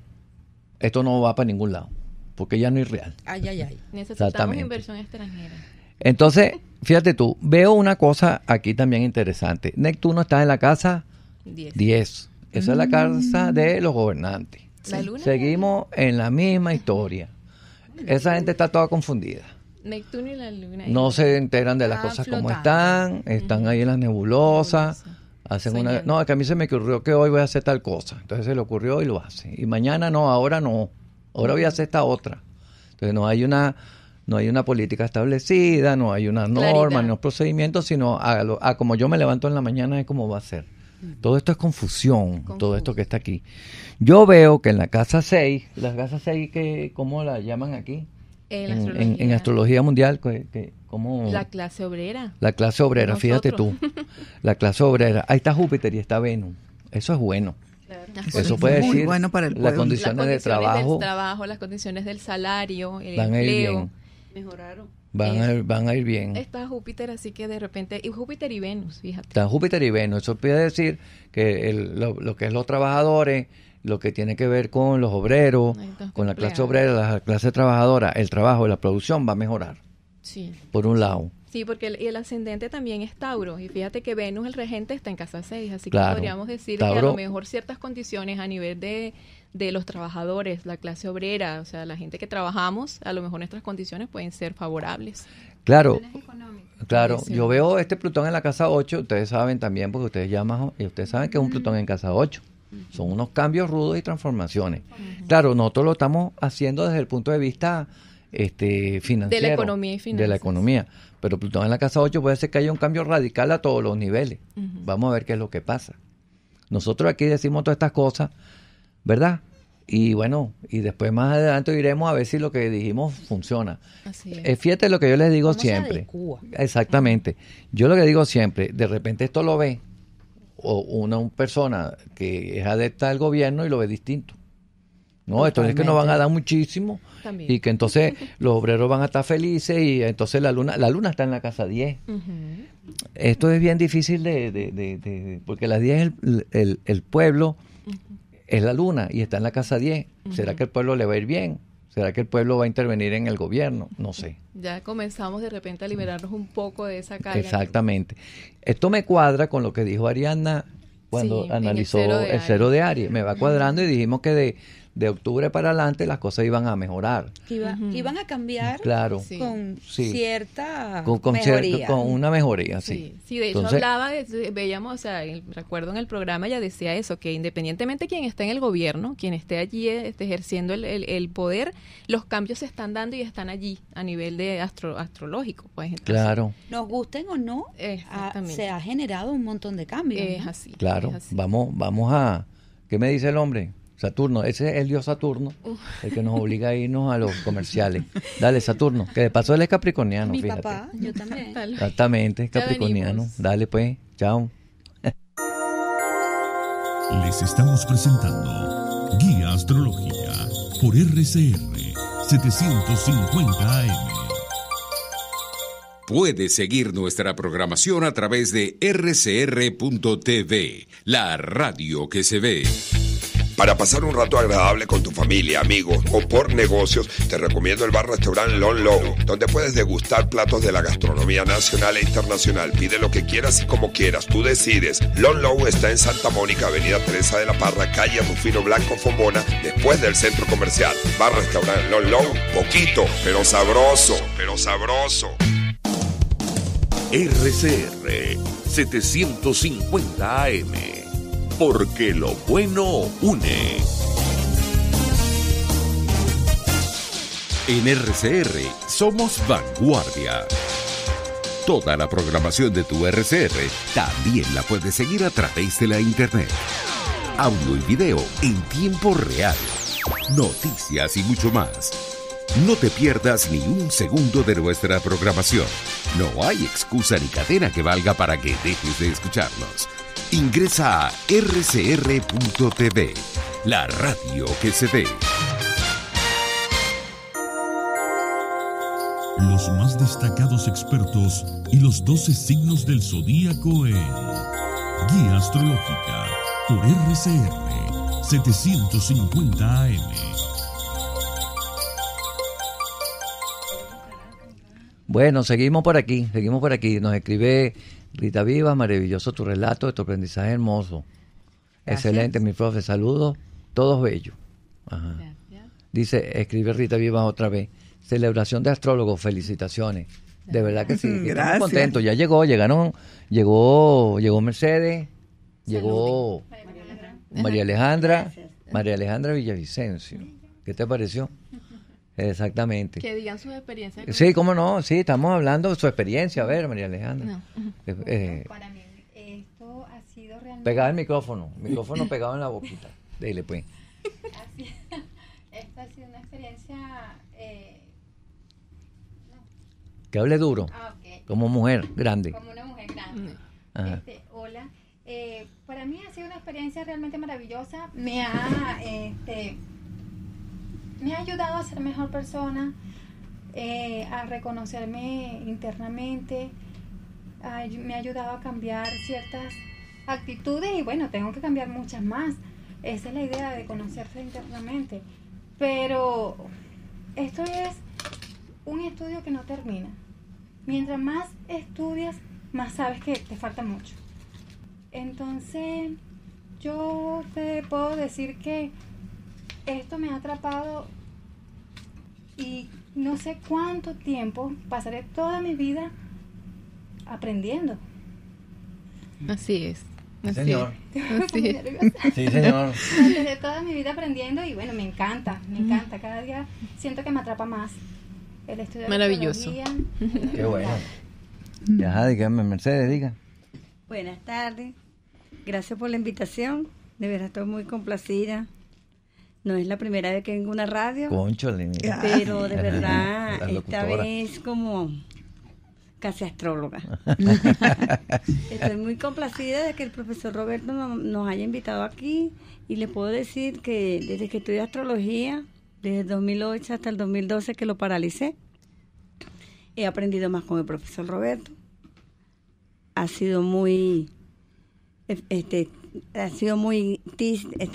esto no va para ningún lado, porque ya no es real. Ay, ay, ay. Necesitamos inversión extranjera. Entonces, fíjate tú, veo una cosa aquí también interesante. Neptuno está en la casa 10. Esa es la casa mm. de los gobernantes. Seguimos en la misma historia. Esa gente está toda confundida. no se enteran de las ah, cosas como están, están ahí en las nebulosas. Nebulosa. Hacen una, no, es que a mí se me ocurrió que hoy voy a hacer tal cosa. Entonces se le ocurrió y lo hace. Y mañana no, ahora no. Ahora voy a hacer esta otra. Entonces no hay una, no hay una política establecida, no hay una norma, no hay procedimientos, sino a, a como yo me levanto en la mañana es como va a ser. Todo esto es confusión, todo esto que está aquí. Yo veo que en la casa 6, las casas 6 que, ¿cómo la llaman aquí? En, astrología. mundial, que, La clase obrera. La clase obrera, fíjate tú. la clase obrera. Ahí está Júpiter y está Venus. Eso es bueno. Eso puede decir bueno para las condiciones, de trabajo, trabajo, las condiciones del salario, el empleo. Mejoraron. Van, eh, a ir, van a ir bien. Está Júpiter, así que de repente, y Júpiter y Venus, fíjate. Está Júpiter y Venus, eso quiere decir que lo, que es los trabajadores, lo que tiene que ver con los obreros, con la clase obrera, la clase trabajadora, el trabajo y la producción va a mejorar. Sí. Por un lado. Sí, porque el, y el ascendente también es Tauro. Y fíjate que Venus, el regente, está en casa 6. Así que podríamos decir que a lo mejor ciertas condiciones a nivel de, de los trabajadores, la clase obrera, o sea, la gente que trabajamos, a lo mejor nuestras condiciones pueden ser favorables. Claro. Claro, yo veo este Plutón en la casa 8, ustedes saben también, porque ustedes llaman, y eh, ustedes saben que es un Plutón en casa 8. Son unos cambios rudos y transformaciones. Claro, nosotros lo estamos haciendo desde el punto de vista este, financiero. De la economía y De la economía. Pero Plutón en la casa 8 puede ser que haya un cambio radical a todos los niveles. Vamos a ver qué es lo que pasa. Nosotros aquí decimos todas estas cosas, ¿verdad? Y bueno, y después más adelante iremos a ver si lo que dijimos funciona. Así es. Eh, fíjate lo que yo les digo siempre. Exactamente. Yo lo que digo siempre, de repente esto lo ve o una, persona que es adepta al gobierno y lo ve distinto. No, esto es que nos van a dar muchísimo y que entonces los obreros van a estar felices y entonces la luna, la luna está en la casa 10. Esto es bien difícil de, de, de, porque las 10 el, el, el pueblo es la luna y está en la casa 10. ¿Será que el pueblo le va a ir bien? ¿Será que el pueblo va a intervenir en el gobierno? No sé. Ya comenzamos de repente a liberarnos un poco de esa carga. Exactamente. Esto me cuadra con lo que dijo Arianna cuando analizó cero, el cero de Aries. Me va cuadrando y dijimos que de de octubre para adelante las cosas iban a mejorar. Iban a cambiar claro, con cierta con, una mejoría, sí. Sí, de hecho hablaba, veíamos, o sea, recuerdo en el programa ya decía eso, que independientemente quien esté en el gobierno, quien esté allí eh, ejerciendo el, poder, los cambios se están dando y están allí a nivel de astro, astrológico. pues Claro. Nos gusten o no, se ha generado un montón de cambios. Es así. Claro, Vamos, vamos a... ¿Qué me dice el hombre? Saturno, ese es el dios Saturno, el que nos obliga a irnos a los comerciales. Dale, Saturno, que de paso él es capricorniano, Mi papá, yo también. Exactamente, capricorniano. Dale pues, chao. Les estamos presentando Guía Astrología por RCR 750 AM. Puede seguir nuestra programación a través de rcr.tv, la radio que se ve. Para pasar un rato agradable con tu familia, amigos o por negocios, te recomiendo el bar-restaurante Lon Low, donde puedes degustar platos de la gastronomía nacional e internacional. Pide lo que quieras y como quieras, tú decides. Lon Low está en Santa Mónica, Avenida Teresa de la Parra, calle Rufino Blanco Fombona, después del centro comercial. Bar-restaurante Lon Low, poquito, pero sabroso, pero sabroso. RCR 750 AM porque lo bueno une. En RCR somos vanguardia. Toda la programación de tu RCR también la puedes seguir a través de la internet. Audio y video en tiempo real. Noticias y mucho más. No te pierdas ni un segundo de nuestra programación. No hay excusa ni cadena que valga para que dejes de escucharnos. Ingresa a rcr.tv, la radio que se ve. Los más destacados expertos y los 12 signos del zodíaco en Guía Astrológica por RCR 750 AM. Bueno, seguimos por aquí, seguimos por aquí. Nos escribe Rita Viva, maravilloso tu relato, tu aprendizaje hermoso. Excelente, mi profe, saludos, todos bellos. Dice, escribe Rita Viva otra vez. Celebración de astrólogos, felicitaciones. De verdad que sí. contento. ya llegó, llegaron, llegó, llegó Mercedes, llegó María Alejandra, María Alejandra, María Alejandra Villavicencio. ¿Qué te pareció? Exactamente. Que digan sus experiencias. sí, cómo no, sí, estamos hablando de su experiencia. A ver, María Alejandra. No. Eh, eh, para mí, esto ha sido realmente... Pegada el micrófono, micrófono pegado en la boquita. Dile, pues. Así, ha sido una experiencia... Eh, Que hable duro. Ah, Como mujer grande. Como una mujer grande. Mm. Este, hola. Eh, para mí ha sido una experiencia realmente maravillosa. Me ha... Este, me ha ayudado a ser mejor persona, eh, a reconocerme internamente, me ha ayudado a cambiar ciertas actitudes y bueno, tengo que cambiar muchas más. Esa es la idea de conocerse internamente. Pero esto es un estudio que no termina. Mientras más estudias, más sabes que te falta mucho. Entonces, yo te puedo decir que esto me ha atrapado y no sé cuánto tiempo pasaré toda mi vida aprendiendo. Así es. señor. sí, señor. Pasaré toda mi vida aprendiendo y bueno, me encanta, me encanta. Cada día siento que me atrapa más el estudio Maravilloso. de Maravilloso. Qué bueno. Ya, dígame, Mercedes, diga. Buenas tardes. Gracias por la invitación. De verdad estoy muy complacida no es la primera vez que vengo una radio. Ah, pero de verdad, esta vez como casi astróloga. Estoy muy complacida de que el profesor Roberto nos haya invitado aquí y le puedo decir que desde que estudié astrología, desde el 2008 hasta el 2012 que lo paralicé, he aprendido más con el profesor Roberto. Ha sido muy, e, este, ha sido muy,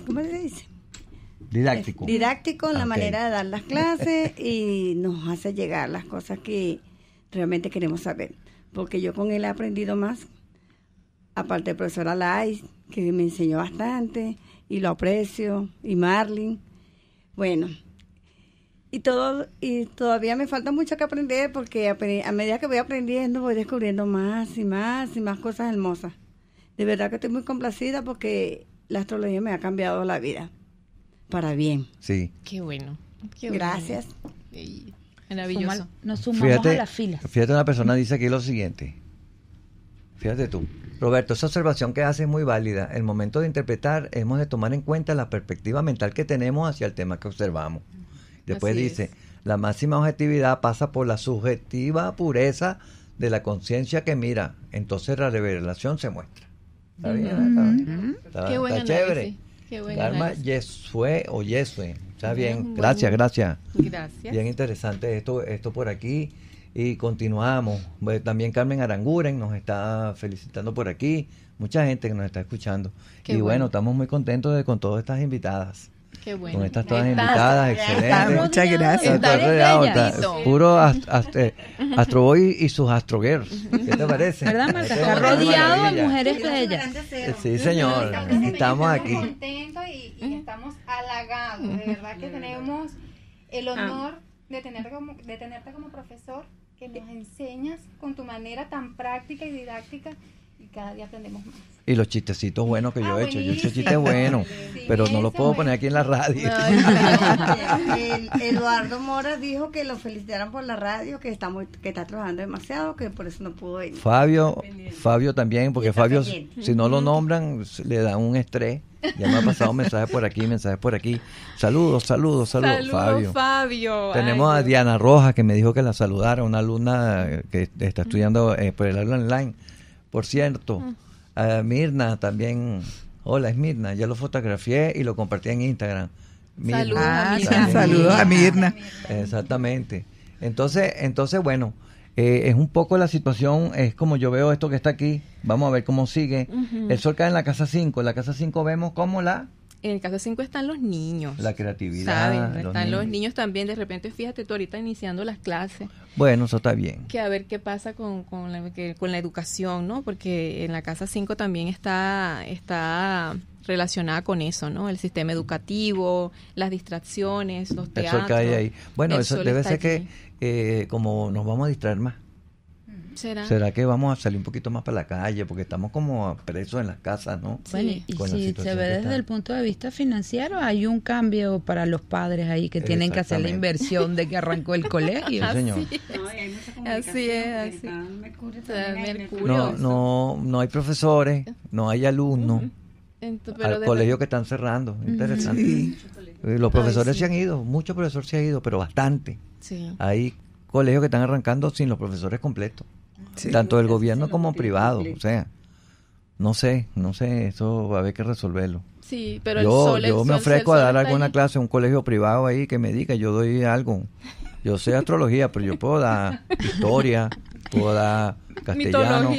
¿cómo se dice? Didáctico. Didáctico en la manera de dar las clases y nos hace llegar las cosas que realmente queremos saber. Porque yo con él he aprendido más, aparte del profesor Alay, que me enseñó bastante, y lo aprecio, y Marlin. Bueno, y todo y todavía me falta mucho que aprender porque a medida que voy aprendiendo voy descubriendo más y más y más cosas hermosas. De verdad que estoy muy complacida porque la astrología me ha cambiado la vida para bien. Sí. Qué bueno. Gracias. Maravilloso. nos sumamos a la fila. Fíjate, una persona dice aquí lo siguiente. Fíjate tú. Roberto, esa observación que hace es muy válida. El momento de interpretar hemos de tomar en cuenta la perspectiva mental que tenemos hacia el tema que observamos. Después dice, la máxima objetividad pasa por la subjetiva pureza de la conciencia que mira. Entonces la revelación se muestra. Está bien, está chévere. Qué Yesue o Yesue. Está bien. gracias, gracias. Bien interesante esto, esto por aquí. Y continuamos. También Carmen Aranguren nos está felicitando por aquí. Mucha gente que nos está escuchando. y bueno. estamos muy contentos de, con todas estas invitadas. Qué Con estas todas invitadas, excelente. Muchas gracias. Está puro eh, Astroboy y sus Astrogirls. ¿Qué te parece? ¿Verdad, Marta? Está rodeado de mujeres bellas. Sí, señor. Estamos aquí. Estamos contentos y, estamos halagados. De verdad que tenemos el ah. honor de, de tenerte como profesor que nos enseñas con tu manera tan práctica y didáctica y cada día aprendemos más y los chistecitos buenos que yo ah, he hecho. Yo he hecho chistes buenos, pero no los puedo poner aquí en la radio. Eduardo Mora dijo que lo felicitaran por la radio, que está que está trabajando demasiado, que por eso no pudo ir. Fabio, Fabio también, porque Fabio, si no lo nombran, le da un estrés. Ya me ha pasado mensajes por aquí, mensajes por aquí. Saludos, saludos, saludos, Saludo, Fabio. Fabio. Tenemos a Diana Rojas que me dijo que la saludara, una alumna que está estudiando eh, por el aula online. Por cierto, Mirna también. Hola, es Mirna. Yo lo fotografié y lo compartí en Instagram. Saludos, ah, Saludos a Mirna. Exactamente. Entonces, entonces bueno, eh, es un poco la situación, es como yo veo esto que está aquí. Vamos a ver cómo sigue. El sol cae en la casa 5. En la casa 5 vemos cómo la en el caso 5 están los niños. La creatividad. están los niños también. De repente, fíjate tú ahorita iniciando las clases. Bueno, eso está bien. Que a ver qué pasa con, con, la, educación, ¿no? Porque en la casa 5 también está, está relacionada con eso, ¿no? El sistema educativo, las distracciones, los teatros. Eso que ahí. Bueno, eso debe ser que eh, como nos vamos a distraer más ¿Será? que vamos a salir un poquito más para la calle? Porque estamos como presos en las casas, ¿no? Bueno, y si se ve desde el punto de vista financiero, hay un cambio para los padres ahí que tienen que hacer la inversión de que arrancó el colegio. sí, señor. Así es, no, así. Es, No, no, hay profesores, no hay alumnos. al colegio que están cerrando. Interesante. Eh, los profesores se han ido, muchos profesores se han ido, pero bastante. Hay colegios que están arrancando sin los profesores completos tanto el gobierno como privado. O sea, no sé, no sé, eso va a haber que resolverlo. Sí, pero yo, yo me ofrezco a dar alguna clase a un colegio privado ahí que me diga, yo doy algo. Yo sé astrología, pero yo puedo dar historia, puedo dar castellano,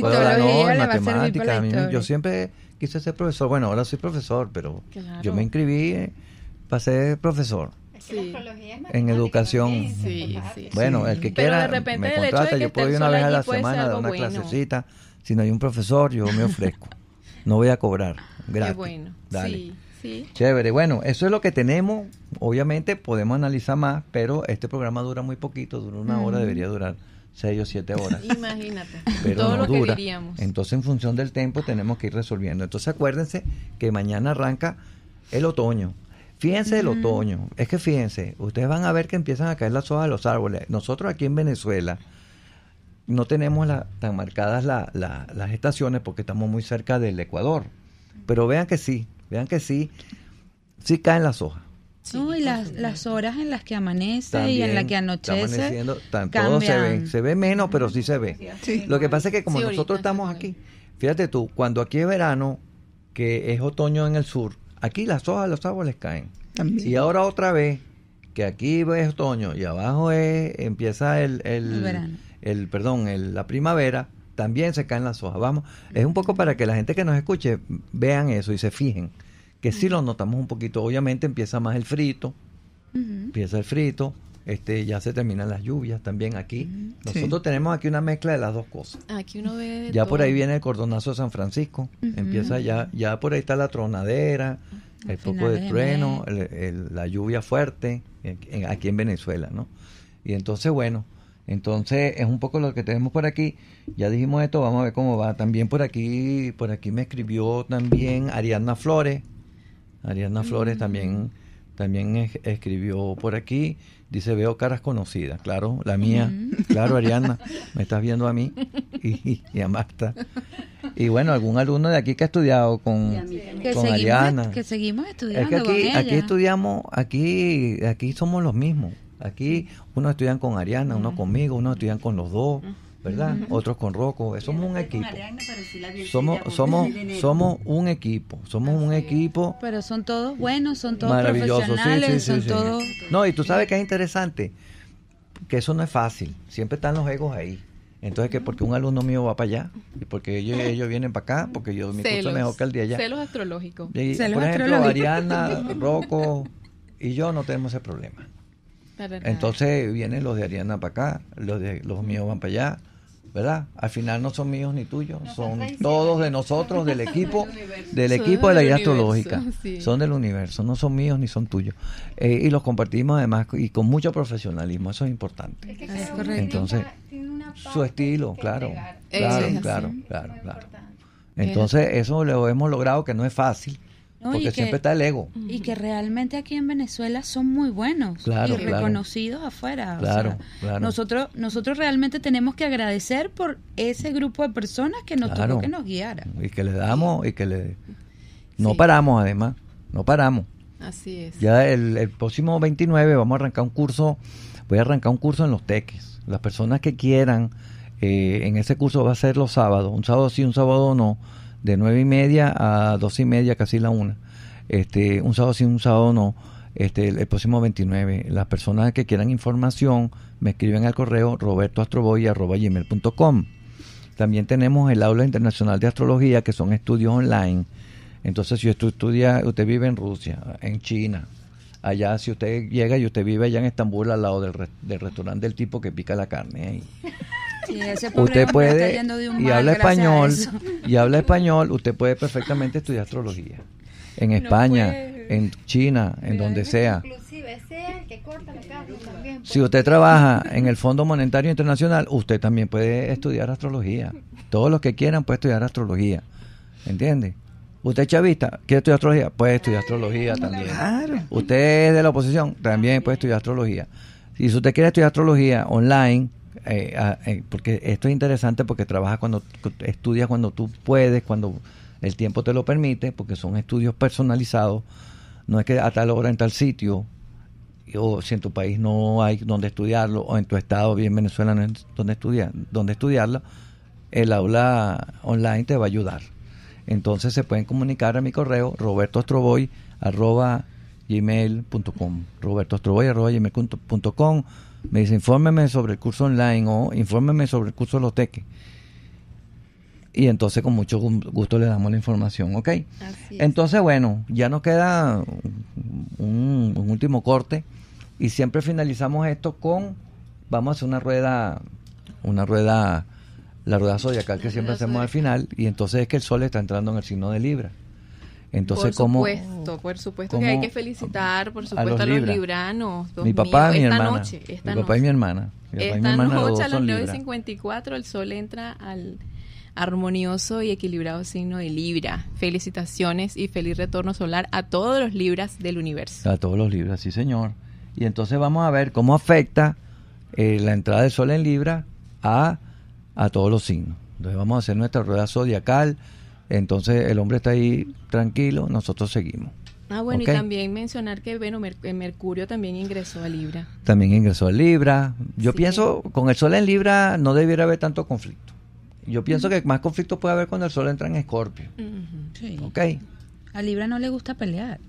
puedo dar matemáticas. Yo siempre quise ser profesor. Bueno, ahora soy profesor, pero yo me inscribí eh, para ser profesor en educación. bueno, el que quiera de me contrata, yo puedo ir una vez a la semana dar una clasecita. Si no hay un profesor, yo me ofrezco. no voy a cobrar. Gratis. Qué bueno. Dale. Chévere. Bueno, eso es lo que tenemos. Obviamente podemos analizar más, pero este programa dura muy poquito, dura una hora, debería durar seis o siete horas. Imagínate. todo lo que diríamos. Entonces, en función del tiempo, tenemos que ir resolviendo. Entonces, acuérdense que mañana arranca el otoño. Fíjense el otoño, es que fíjense, ustedes van a ver que empiezan a caer las hojas de los árboles. Nosotros aquí en Venezuela no tenemos tan marcadas las estaciones porque estamos muy cerca del Ecuador. Pero vean que sí, vean que sí, sí caen las hojas. Sí, y las, horas en las que amanece y en las que anochece. se ve, se ve menos, pero sí se ve. Lo que pasa es que como nosotros estamos aquí, fíjate tú, cuando aquí es verano, que es otoño en el sur, Aquí las hojas los árboles caen. Y ahora otra vez, que aquí es otoño y abajo es, empieza el, el, el perdón, la primavera, también se caen las hojas. Vamos, es un poco para que la gente que nos escuche vean eso y se fijen, que sí lo notamos un poquito. Obviamente empieza más el frito, empieza el frito, este, ya se terminan las lluvias también aquí. Nosotros tenemos aquí una mezcla de las dos cosas. Aquí uno ve ya por ahí viene el cordonazo de San Francisco, empieza ya, ya por ahí está la tronadera, el poco de trueno, la lluvia fuerte, aquí en Venezuela, ¿no? Y entonces, bueno, entonces es un poco lo que tenemos por aquí. Ya dijimos esto, vamos a ver cómo va. También por aquí, por aquí me escribió también Ariadna Flores. Ariadna Flores mm. también, también escribió por aquí. Dice, veo caras conocidas. Claro, la mía. Claro, Ariana, me estás viendo a mí y, a Marta. Y bueno, algún alumno de aquí que ha estudiado con, Ariana. Que seguimos estudiando. Es que aquí, estudiamos, aquí, aquí somos los mismos. Aquí uno estudian con Ariana, uno conmigo, uno estudian con los dos. ¿verdad? Otros con Rocco, somos un equipo. somos somos somos un equipo, somos un equipo. Pero son todos buenos, son todos profesionales, son todos No, y tú sabes que es interesante que eso no es fácil, siempre están los egos ahí. Entonces, que porque un alumno mío va para allá y porque ellos, ellos vienen para acá, porque yo mi curso mejor que el de allá. astrológicos. Y, por ejemplo, Ariana, Rocco y yo no tenemos ese problema. Entonces vienen los de Ariana para acá, los de los míos van para allá, ¿verdad? Al final no son míos ni tuyos, son todos de nosotros, del equipo, del, equipo de la guía astrológica. Son del universo, no son míos ni son tuyos. Eh, y los compartimos además y con mucho profesionalismo, eso es importante. Entonces, su estilo, claro, claro, claro, claro, claro. Entonces, eso lo hemos logrado que no es fácil porque siempre está el ego. Y que realmente aquí en Venezuela son muy buenos y reconocidos afuera. Claro, Nosotros, nosotros realmente tenemos que agradecer por ese grupo de personas que nos tuvo que nos guiara. Y que le damos y que le... No paramos además, no paramos. Así es. Ya el, próximo 29 vamos a arrancar un curso, voy a arrancar un curso en los teques. Las personas que quieran, eh, en ese curso va a ser los sábados, un sábado sí, un sábado no de nueve y media a doce y media, casi la una. Este, un sábado sí, un sábado no. Este, el, próximo 29. Las personas que quieran información me escriben al correo robertoastroboy.com. También tenemos el aula internacional de astrología, que son estudios online. Entonces, si usted estudia, usted vive en Rusia, en China, allá, si usted llega y usted vive allá en Estambul, al lado del, restaurante del tipo que pica la carne. usted puede y habla español y habla español, usted puede perfectamente estudiar astrología en España, en China, en donde sea. Si usted trabaja en el Fondo Monetario Internacional, usted también puede estudiar astrología. Todos los que quieran pueden estudiar astrología. ¿Entiende? Usted es chavista, quiere estudiar astrología, puede estudiar astrología también. Usted es de la oposición, también puede estudiar astrología. Si usted quiere estudiar astrología online, eh, eh, porque esto es interesante porque trabajas cuando estudias cuando tú puedes, cuando el tiempo te lo permite, porque son estudios personalizados. No es que a tal hora en tal sitio, o si en tu país no hay donde estudiarlo, o en tu estado, bien Venezuela, no donde, estudiar, donde estudiarlo, el aula online te va a ayudar. Entonces se pueden comunicar a mi correo robertoastroboy arroba gmail.com, robertoastroboy.com. Me dice, infórmeme sobre el curso online o infórmeme sobre el curso de los teques. Y entonces con mucho gusto le damos la información, ¿ok? Entonces, bueno, ya nos queda un, último corte y siempre finalizamos esto con, vamos a hacer una rueda, una rueda, la rueda zodiacal que siempre hacemos al final y entonces es que el sol está entrando en el signo de Libra. Entonces, por supuesto, por supuesto que hay que felicitar, por supuesto, a los, libranos. mi papá y mi hermana. Noche, mi papá y mi hermana. esta noche a las 9.54 el sol entra al armonioso y equilibrado signo de Libra. Felicitaciones y feliz retorno solar a todos los Libras del universo. A todos los Libras, sí señor. Y entonces vamos a ver cómo afecta eh, la entrada del Sol en Libra a, a todos los signos. Entonces vamos a hacer nuestra rueda zodiacal entonces el hombre está ahí tranquilo, nosotros seguimos. Ah, bueno, y también mencionar que bueno, eh, Mercurio también ingresó a Libra. También ingresó a Libra. Yo pienso, con el Sol en Libra no debiera haber tanto conflicto. Yo pienso que más conflicto puede haber cuando el Sol entra en Escorpio. sí. ¿Ok? A Libra no le gusta pelear.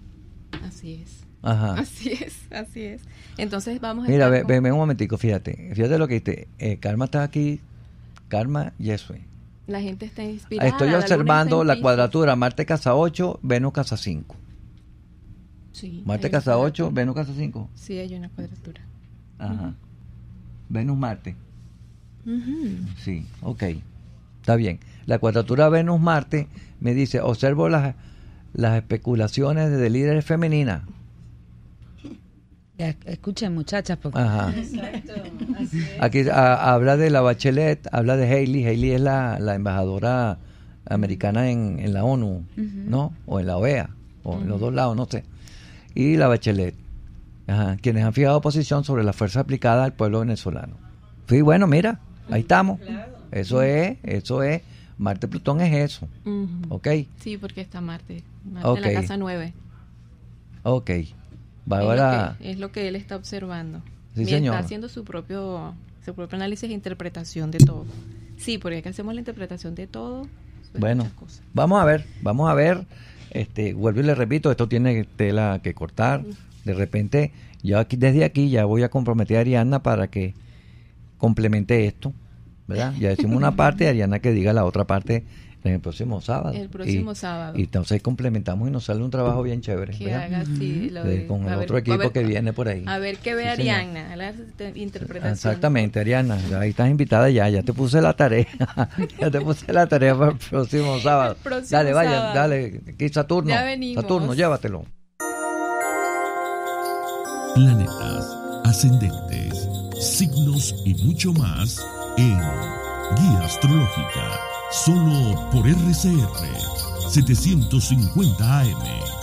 Así es. Ajá. Así es, así es. Entonces vamos a... Mira, ve, un momentico, fíjate. Fíjate lo que dijiste. Eh, karma está aquí. Karma Yesue. La gente está inspirada. Estoy observando la, cuadratura Marte casa 8, Venus casa 5. Sí, Marte casa 8, Venus casa 5. Sí, hay una cuadratura. Ajá. Venus Marte. Sí, ok. Está bien. La cuadratura Venus Marte me dice, observo las, las especulaciones de líderes femeninas Escuchen muchachas, porque... Aquí habla de la Bachelet, habla de Hailey. Hailey es la, embajadora americana en, la ONU, ¿no? O en la OEA, o en los dos lados, no sé. Y la Bachelet, quienes han fijado posición sobre la fuerza aplicada al pueblo venezolano. Sí, bueno, mira, ahí estamos. Eso es, eso es. Marte Plutón es eso. ¿Ok? Sí, porque está Marte. Marte en la casa 9. Ok. Es, lo que, él está observando. Está haciendo su propio, su propio análisis e interpretación de todo. Sí, porque que hacemos la interpretación de todo. Bueno, vamos a ver, vamos a ver. Este, vuelvo y le repito, esto tiene tela que cortar. De repente, yo desde aquí ya voy a comprometer a Ariana para que complemente esto, ¿verdad? Ya decimos una parte, Ariana que diga la otra parte en el próximo sábado. El próximo y, sábado. Y entonces complementamos y nos sale un trabajo bien chévere. Que haga con el otro equipo que viene por ahí. A ver qué ve Ariana, la interpretación. Exactamente, Ariana, ahí estás invitada ya, ya te puse la tarea. ya te puse la tarea para el próximo sábado. dale, vaya, dale, aquí Saturno. Saturno, llévatelo. Planetas, ascendentes, signos y mucho más en Guía Astrológica Solo por RCR 750 AM.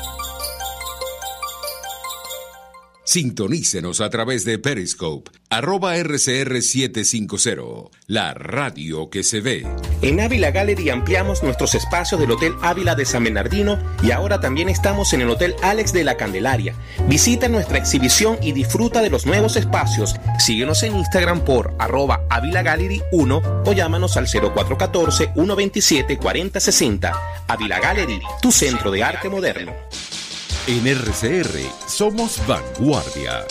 Sintonícenos a través de Periscope, arroba RCR750, la radio que se ve. En Ávila Gallery ampliamos nuestros espacios del Hotel Ávila de San Bernardino y ahora también estamos en el Hotel Alex de la Candelaria. Visita nuestra exhibición y disfruta de los nuevos espacios. Síguenos en Instagram por arroba Ávila Gallery 1 o llámanos al 0414-127-4060. Ávila Gallery, tu centro de arte moderno. En RCR somos vanguardia.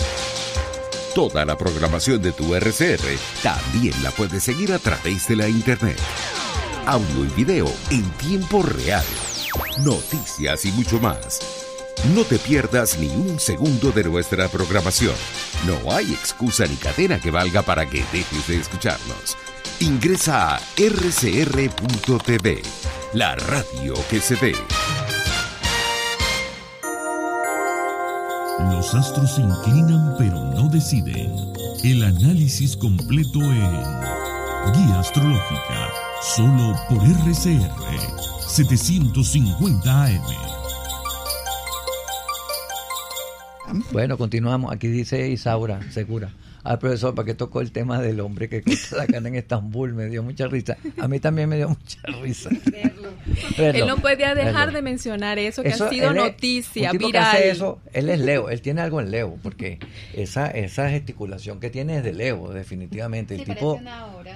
Toda la programación de tu RCR también la puedes seguir a través de la internet. Audio y video en tiempo real. Noticias y mucho más. No te pierdas ni un segundo de nuestra programación. No hay excusa ni cadena que valga para que dejes de escucharnos. Ingresa a rcr.tv, la radio que se ve. Los astros se inclinan pero no deciden. El análisis completo en Guía Astrológica, solo por RCR 750 AM. Bueno, continuamos. Aquí dice Isaura Segura al profesor para que tocó el tema del hombre que corta la en Estambul. Me dio mucha risa. A mí también me dio mucha risa. Él no podía dejar de mencionar eso que ha sido noticia, viral. eso, él es Leo, él tiene algo en Leo, porque esa, esa gesticulación que tiene es de Leo, definitivamente. El tipo,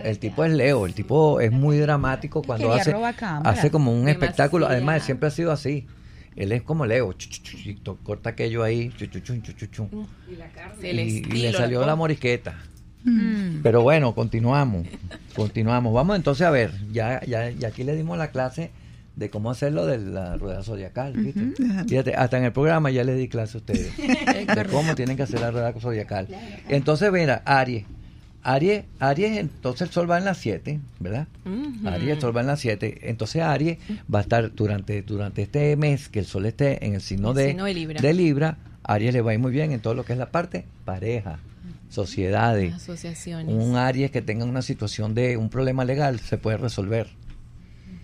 el tipo es Leo, el tipo es muy dramático cuando hace, hace como un espectáculo. Además, siempre ha sido así. Él es como Leo, corta aquello ahí, Y, le salió la morisqueta. Mm. Pero bueno, continuamos, continuamos. Vamos entonces a ver, ya, ya, aquí le dimos la clase de cómo hacerlo de la rueda zodiacal, Fíjate, hasta en el programa ya le di clase a ustedes de cómo tienen que hacer la rueda zodiacal. Entonces, mira, Aries, Aries, Aries, entonces el sol va en las 7, ¿verdad? Aries, el sol va en las 7. Entonces Aries va a estar durante, durante este mes que el sol esté en el signo, de, Libra. Aries le va a ir muy bien en todo lo que es la parte pareja, sociedades, asociaciones. Un Aries que tenga una situación de un problema legal se puede resolver,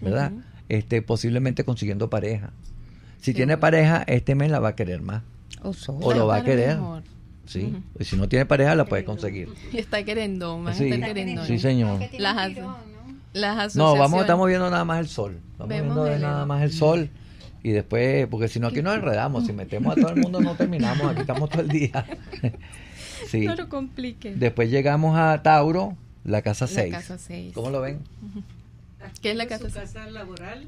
¿verdad? este, posiblemente consiguiendo pareja. Si tiene pareja, este mes la va a querer más. O, lo va a querer. ¿sí? si no tiene pareja, la puede conseguir. Está queriendo, está queriendo. Sí, señor. Las, No, vamos, estamos viendo nada más el sol. Estamos viendo nada más el sol. Y después, porque si no, aquí nos enredamos. Si metemos a todo el mundo, no terminamos. Aquí estamos todo el día. sí. lo Después llegamos a Tauro, la casa 6. ¿Cómo lo ven? ¿Qué es la casa?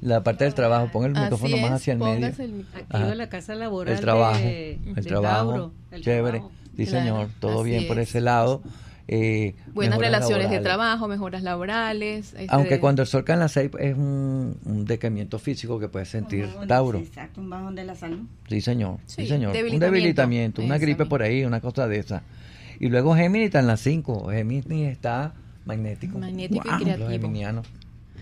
La parte del trabajo. Pon el micrófono más hacia el medio. El, va la casa laboral. El trabajo. el trabajo. Tauro, chévere sí señor, todo bien por ese lado. Eh, Buenas relaciones de trabajo, mejoras laborales. Este Aunque cuando el sol cae en las seis es un, un decaimiento físico que puede sentir Tauro. Exacto, un bajón de la salud. Sí, señor. Sí, señor. un debilitamiento, una gripe por ahí, una cosa de esa. Y luego Géminis está en las cinco, Géminis está magnético. Magnético y creativo.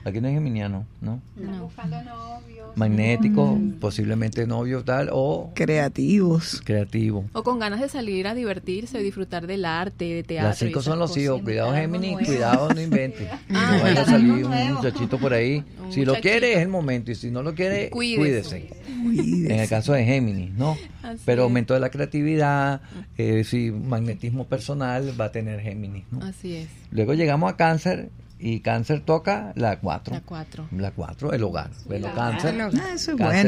Aquí no hay geminiano, ¿no? Buscando novios. Magnético, mm. posiblemente novios tal, o... Creativos. Creativo. O con ganas de salir a divertirse, disfrutar del arte, de teatro. Las cinco son los hijos. Cuidado, Géminis, cuidado, no inventes. no ah, a salir un muchachito por ahí. si lo quiere, es el momento. Y si no lo quiere, cuídese. En el caso de Géminis, ¿no? Pero aumento de la creatividad, eh, si magnetismo personal va a tener Géminis, ¿no? Así es. Luego llegamos a Cáncer y cáncer toca la 4. La 4. La 4, el hogar. cáncer,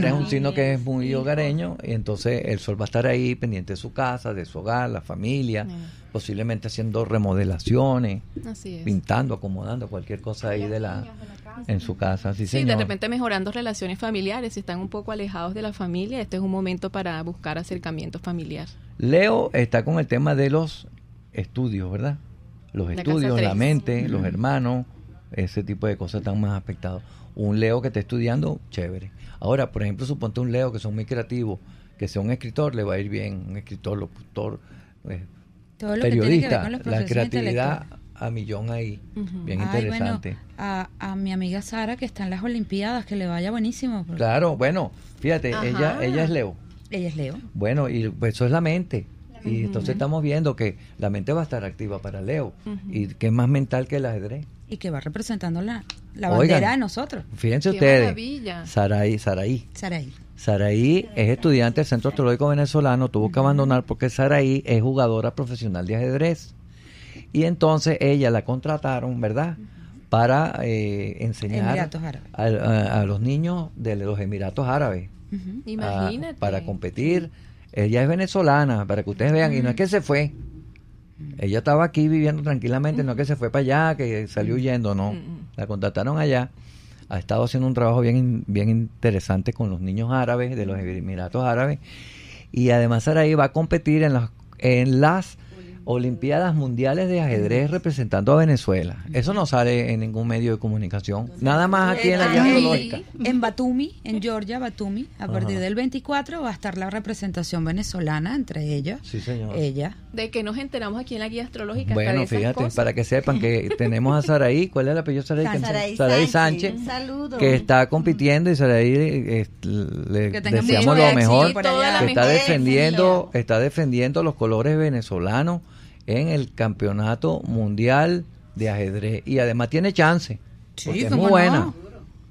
es un signo que es muy hogareño y entonces el sol va a estar ahí pendiente de su casa, de su hogar, la familia, ah. posiblemente haciendo remodelaciones, pintando, acomodando cualquier cosa ahí de la, en su casa. Sí, de repente mejorando relaciones familiares, si están un poco alejados de la familia, este es un momento para buscar acercamiento familiar. Leo está con el tema de los estudios, ¿verdad? los estudios, la mente, los hermanos, ese tipo de cosas están más afectados. Un Leo que está estudiando, chévere. Ahora, por ejemplo, suponte un Leo que son muy creativos, que sea un escritor, le va a ir bien, un escritor, locutor, eh, periodista, la creatividad a millón ahí, bien interesante. a, mi amiga Sara que está en las Olimpiadas, que le vaya buenísimo. Claro, bueno, fíjate, ella ella es Leo. Ella es Leo. Bueno, y pues eso es la mente. Y entonces estamos viendo que la mente va a estar activa para Leo. Y que es más mental que el ajedrez. Y que va representando la, la bandera de nosotros. Fíjense ustedes. Saraí, Saraí. Saraí. es estudiante del Centro Astrológico Venezolano, tuvo que abandonar porque Saraí es jugadora profesional de ajedrez. Y entonces ella la contrataron, ¿verdad? Para eh, enseñar a, los niños de los Emiratos Árabes. imagínate ah, para competir ella es venezolana, para que ustedes vean, y no es que se fue. Mm. Ella estaba aquí viviendo tranquilamente, no es que se fue para allá, que salió mm. huyendo, no. Mm, La contrataron allá. Ha estado haciendo un trabajo bien, bien interesante con los niños árabes de los Emiratos Árabes. Y además Saraí va a competir en las, en las Olimpiadas Mundiales de Ajedrez representando a Venezuela. Eso no sale en ningún medio de comunicación. Nada más aquí en la guía astrológica En Batumi, en Georgia, Batumi, a partir del 24 va a estar la representación venezolana entre ellas Sí, señor. Ella. De que nos enteramos aquí en la guía astrológica. Bueno, fíjate, para que sepan que tenemos a Saraí, ¿cuál es el apellido Saraí? Saraí, Sánchez. que está compitiendo y Saraí eh, le deseamos lo mejor. Que está defendiendo, está defendiendo los colores venezolanos en el campeonato mundial de ajedrez. Y además tiene chance. Sí, es muy buena.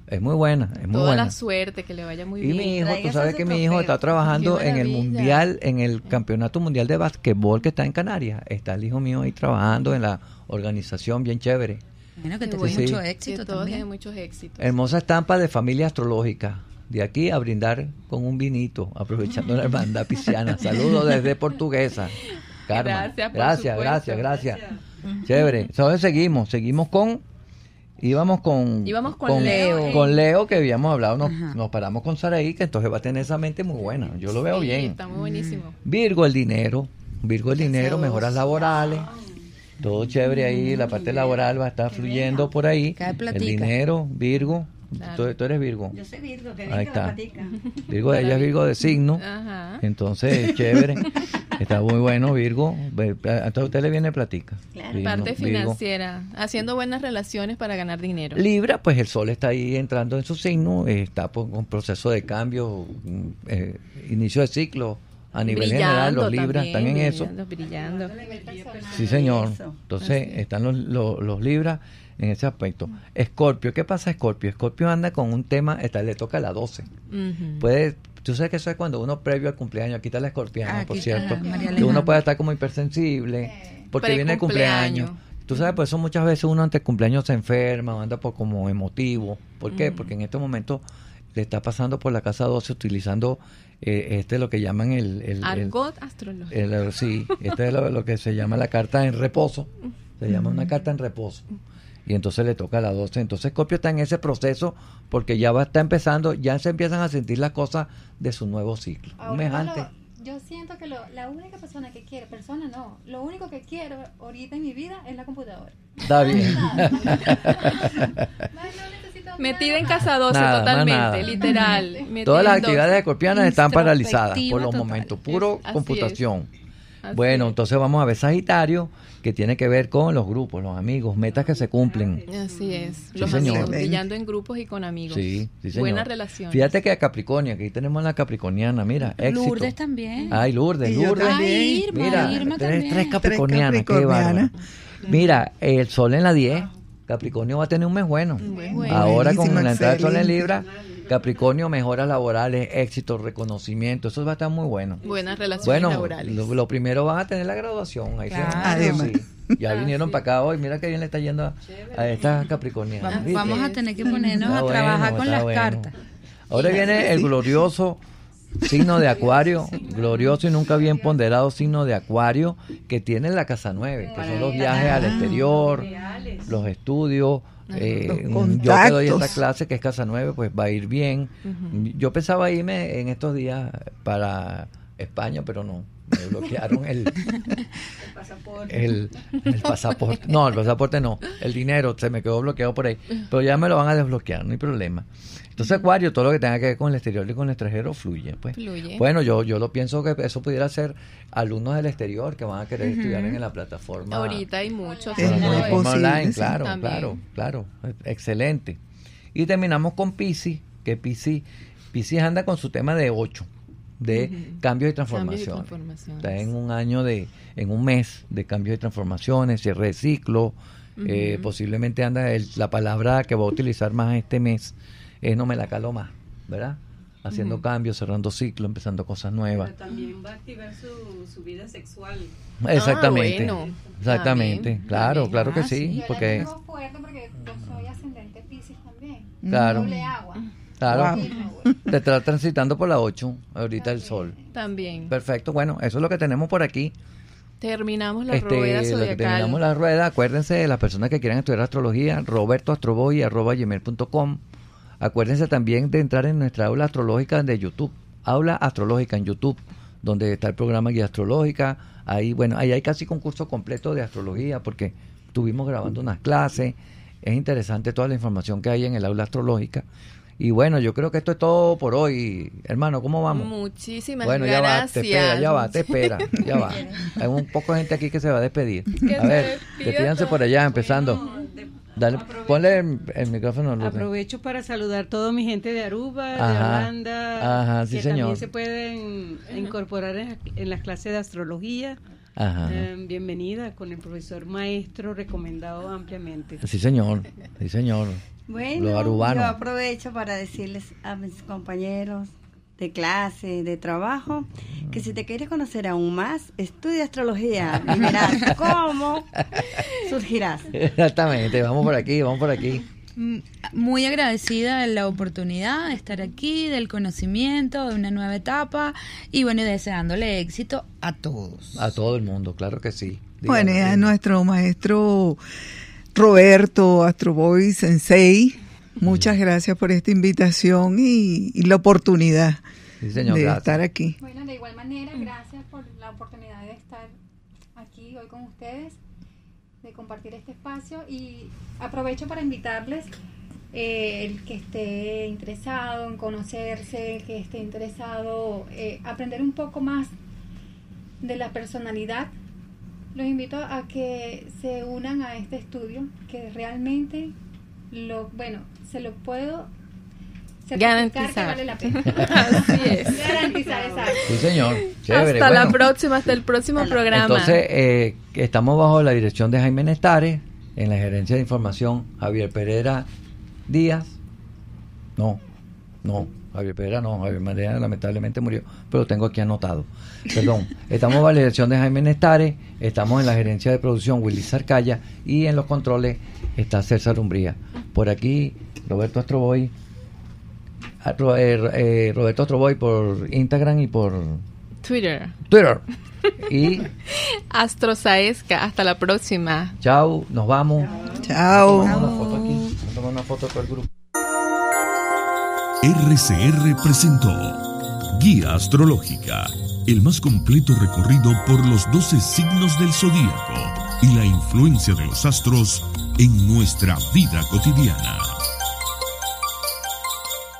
Es muy buena, es muy buena. la suerte, que le vaya muy bien. Y mi hijo, tú sabes que mi hijo está trabajando en el mundial, en el campeonato mundial de básquetbol que está en Canarias. Está el hijo mío ahí trabajando en la organización bien chévere. Bueno, que te mucho éxito todos tienen muchos éxitos. Hermosa estampa de familia astrológica. De aquí a brindar con un vinito, aprovechando la hermandad pisciana. Saludos desde Portuguesa. Gracias, gracias, gracias, gracias, Chévere. Entonces seguimos, seguimos con íbamos con, con, con, Leo. Con eh. Leo, que habíamos hablado, nos, paramos con Saraí, que entonces va a tener esa mente muy buena. Yo lo veo bien. Está buenísimo. Mm. Virgo, el dinero. Virgo, el dinero, mejoras laborales. Todo chévere ahí, la parte mm. laboral va a estar fluyendo por ahí. El dinero, Virgo. Tú, eres Virgo. Yo soy Virgo, que Ahí está. Virgo, ella es Virgo de signo. Ajá. Entonces, chévere. Está muy bueno, Virgo. Entonces usted le viene platica. Claro. Parte financiera, haciendo buenas relaciones para ganar dinero. Libra, pues el sol está ahí entrando en su signo, eh, está con un proceso de cambio, eh, inicio de ciclo. A nivel general, los libras están en eso. Brillando. Sí, señor. Entonces, están los, los, los libras en ese aspecto. Escorpio, ¿qué pasa Escorpio? Escorpio anda con un tema, está, le toca la 12. Puede, tú sabes que eso es cuando uno previo al cumpleaños, aquí está la escorpiana, por cierto, que uno puede estar como hipersensible, porque viene el cumpleaños. Tú sabes, por eso muchas veces uno ante el cumpleaños se enferma o anda por como emotivo. ¿Por qué? Porque en este momento le está pasando por la casa 12 utilizando eh, este lo que llaman el... Argot astrológico. sí, este es lo, que se llama la carta en reposo. Se llama una carta en reposo y entonces le toca a la 12. Entonces Scorpio está en ese proceso porque ya va, está empezando, ya se empiezan a sentir las cosas de su nuevo ciclo. yo siento que lo, la única persona que quiero, persona no, lo único que quiero ahorita en mi vida es la computadora. Está bien. Metida en casa 12 totalmente, literal. Todas las actividades de escorpianas están paralizadas por los momentos, puro computación bueno, entonces vamos a ver Sagitario, que tiene que ver con los grupos, los amigos, metas que se cumplen. Así es, los amigos, brillando en grupos y con amigos. Sí, sí, Buena relación. Fíjate que a Capricornio, aquí tenemos la Capricorniana, mira, éxito. Lourdes también. Ay, Lourdes, Lourdes. Irma, mira, Irma tres, tres, Capricornianas, que van. Mira, el sol en la 10, Capricornio va a tener un mes bueno. bueno. Ahora con la entrada del sol en Libra Capricornio, mejoras laborales, éxito reconocimiento. Eso va a estar muy bueno. Buenas relaciones laborales. Lo, lo, primero van a tener la graduación. Ahí Ya vinieron para acá hoy. Mira que bien le está yendo a, esta estas Vamos, a tener que ponernos a trabajar con las cartas. Ahora viene el glorioso signo de acuario, glorioso y nunca bien ponderado signo de acuario que tiene la casa 9, que son los viajes al exterior, los estudios, eh, mm, yo que doy esta clase que es Casa 9, pues va a ir bien. Yo pensaba irme en estos días para España, pero no. Me bloquearon el, pasaporte. El, el, pasaporte. No, el pasaporte no. El dinero se me quedó bloqueado por ahí. Pero ya me lo van a desbloquear, no hay problema. Entonces, Acuario, todo lo que tenga que ver con el exterior y con el extranjero fluye, pues. Bueno, yo, yo lo pienso que eso pudiera ser alumnos del exterior que van a querer estudiar en la plataforma. Ahorita hay muchos. online, claro, claro, claro. Excelente. Y terminamos con PISI. que PISI? PISI anda con su tema de ocho. de cambios y transformaciones. Está en un año de, en un mes de cambios y transformaciones, cierre de ciclo, eh, posiblemente anda la palabra que va a utilizar más este mes eh, no me la caló más, ¿verdad? haciendo cambios, cerrando ciclos, empezando cosas nuevas. Pero también va a activar su, vida sexual. Ah, exactamente. Ah, exactamente. claro, claro que ah, sí. Yo porque... porque yo soy ascendente Pisces también. Claro. agua. Claro. Te está transitando por la 8, ahorita el sol. También. Perfecto. Bueno, eso es lo que tenemos por aquí. Terminamos la este, rueda Terminamos la rueda. Acuérdense, de las personas que quieran estudiar astrología, robertoastroboy.com. Acuérdense también de entrar en nuestra aula astrológica de YouTube, aula astrológica en YouTube, donde está el programa Guía Astrológica. Ahí, bueno, ahí hay casi concurso curso completo de astrología porque estuvimos grabando unas clases. Es interesante toda la información que hay en el aula astrológica. Y bueno, yo creo que esto es todo por hoy. Hermano, ¿cómo vamos? Muchísimas gracias. Bueno, ya va, te espera, ya va, te espera, Hay un poco de gente aquí que se va a despedir. a ver, despídanse por allá, empezando. Dale, ponle el, micrófono. Aprovecho para saludar a toda mi gente de Aruba, de Holanda, ajá, sí, que señor. también se pueden incorporar en, las clases de astrología. Ajá. Eh, bienvenida con el profesor maestro recomendado ampliamente. Sí, señor. Sí, señor. bueno, yo aprovecho para decirles a mis compañeros, de clase, de trabajo, que si te quieres conocer aún más, estudia astrología y verás cómo surgirás. Exactamente, vamos por aquí, vamos por aquí. Mm, muy agradecida de la oportunidad de estar aquí, del conocimiento, de una nueva etapa y bueno, deseándole éxito a todos. A todo el mundo, claro que sí. Bueno, a nuestro maestro Roberto Astroboy Sensei Muchas gracias por esta invitación y, la oportunidad de estar aquí. Bueno, de igual manera, gracias por la oportunidad de estar aquí hoy con ustedes, de compartir este espacio y aprovecho para invitarles eh, el que esté interesado en conocerse, el que esté interesado eh, aprender un poco más de la personalidad, los invito a que se unan a este estudio que realmente lo, bueno, se lo puedo garantizar la Garantizar, Sí, señor. Hasta la próxima, hasta el próximo programa. Entonces, eh, estamos bajo la dirección de Jaime Nestares, en la gerencia de información, Javier Pereira Díaz. No, no. Javier Pereira no, Javier Marea lamentablemente murió, pero tengo aquí anotado. Perdón, estamos bajo la dirección de Jaime Nestares, estamos en la gerencia de producción Willy Sarcaya y en los controles está César Umbría por aquí, Roberto Astroboy. Eh, eh, Roberto Astroboy por Instagram y por Twitter. Twitter. Y Astrozaesca hasta la próxima. Chao, nos vamos. Chao. Vamos a tomar una foto con grupo. RCR presentó Guía Astrológica, el más completo recorrido por los 12 signos del zodíaco y la influencia de los astros en nuestra vida cotidiana.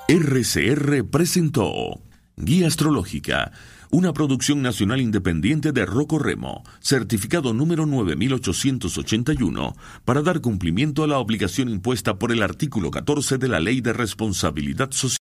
RCR presentó Guía Astrológica, una producción nacional independiente de Rocco Remo, certificado número 9881, para dar cumplimiento a la obligación impuesta por el artículo 14 de la Ley de Responsabilidad Social.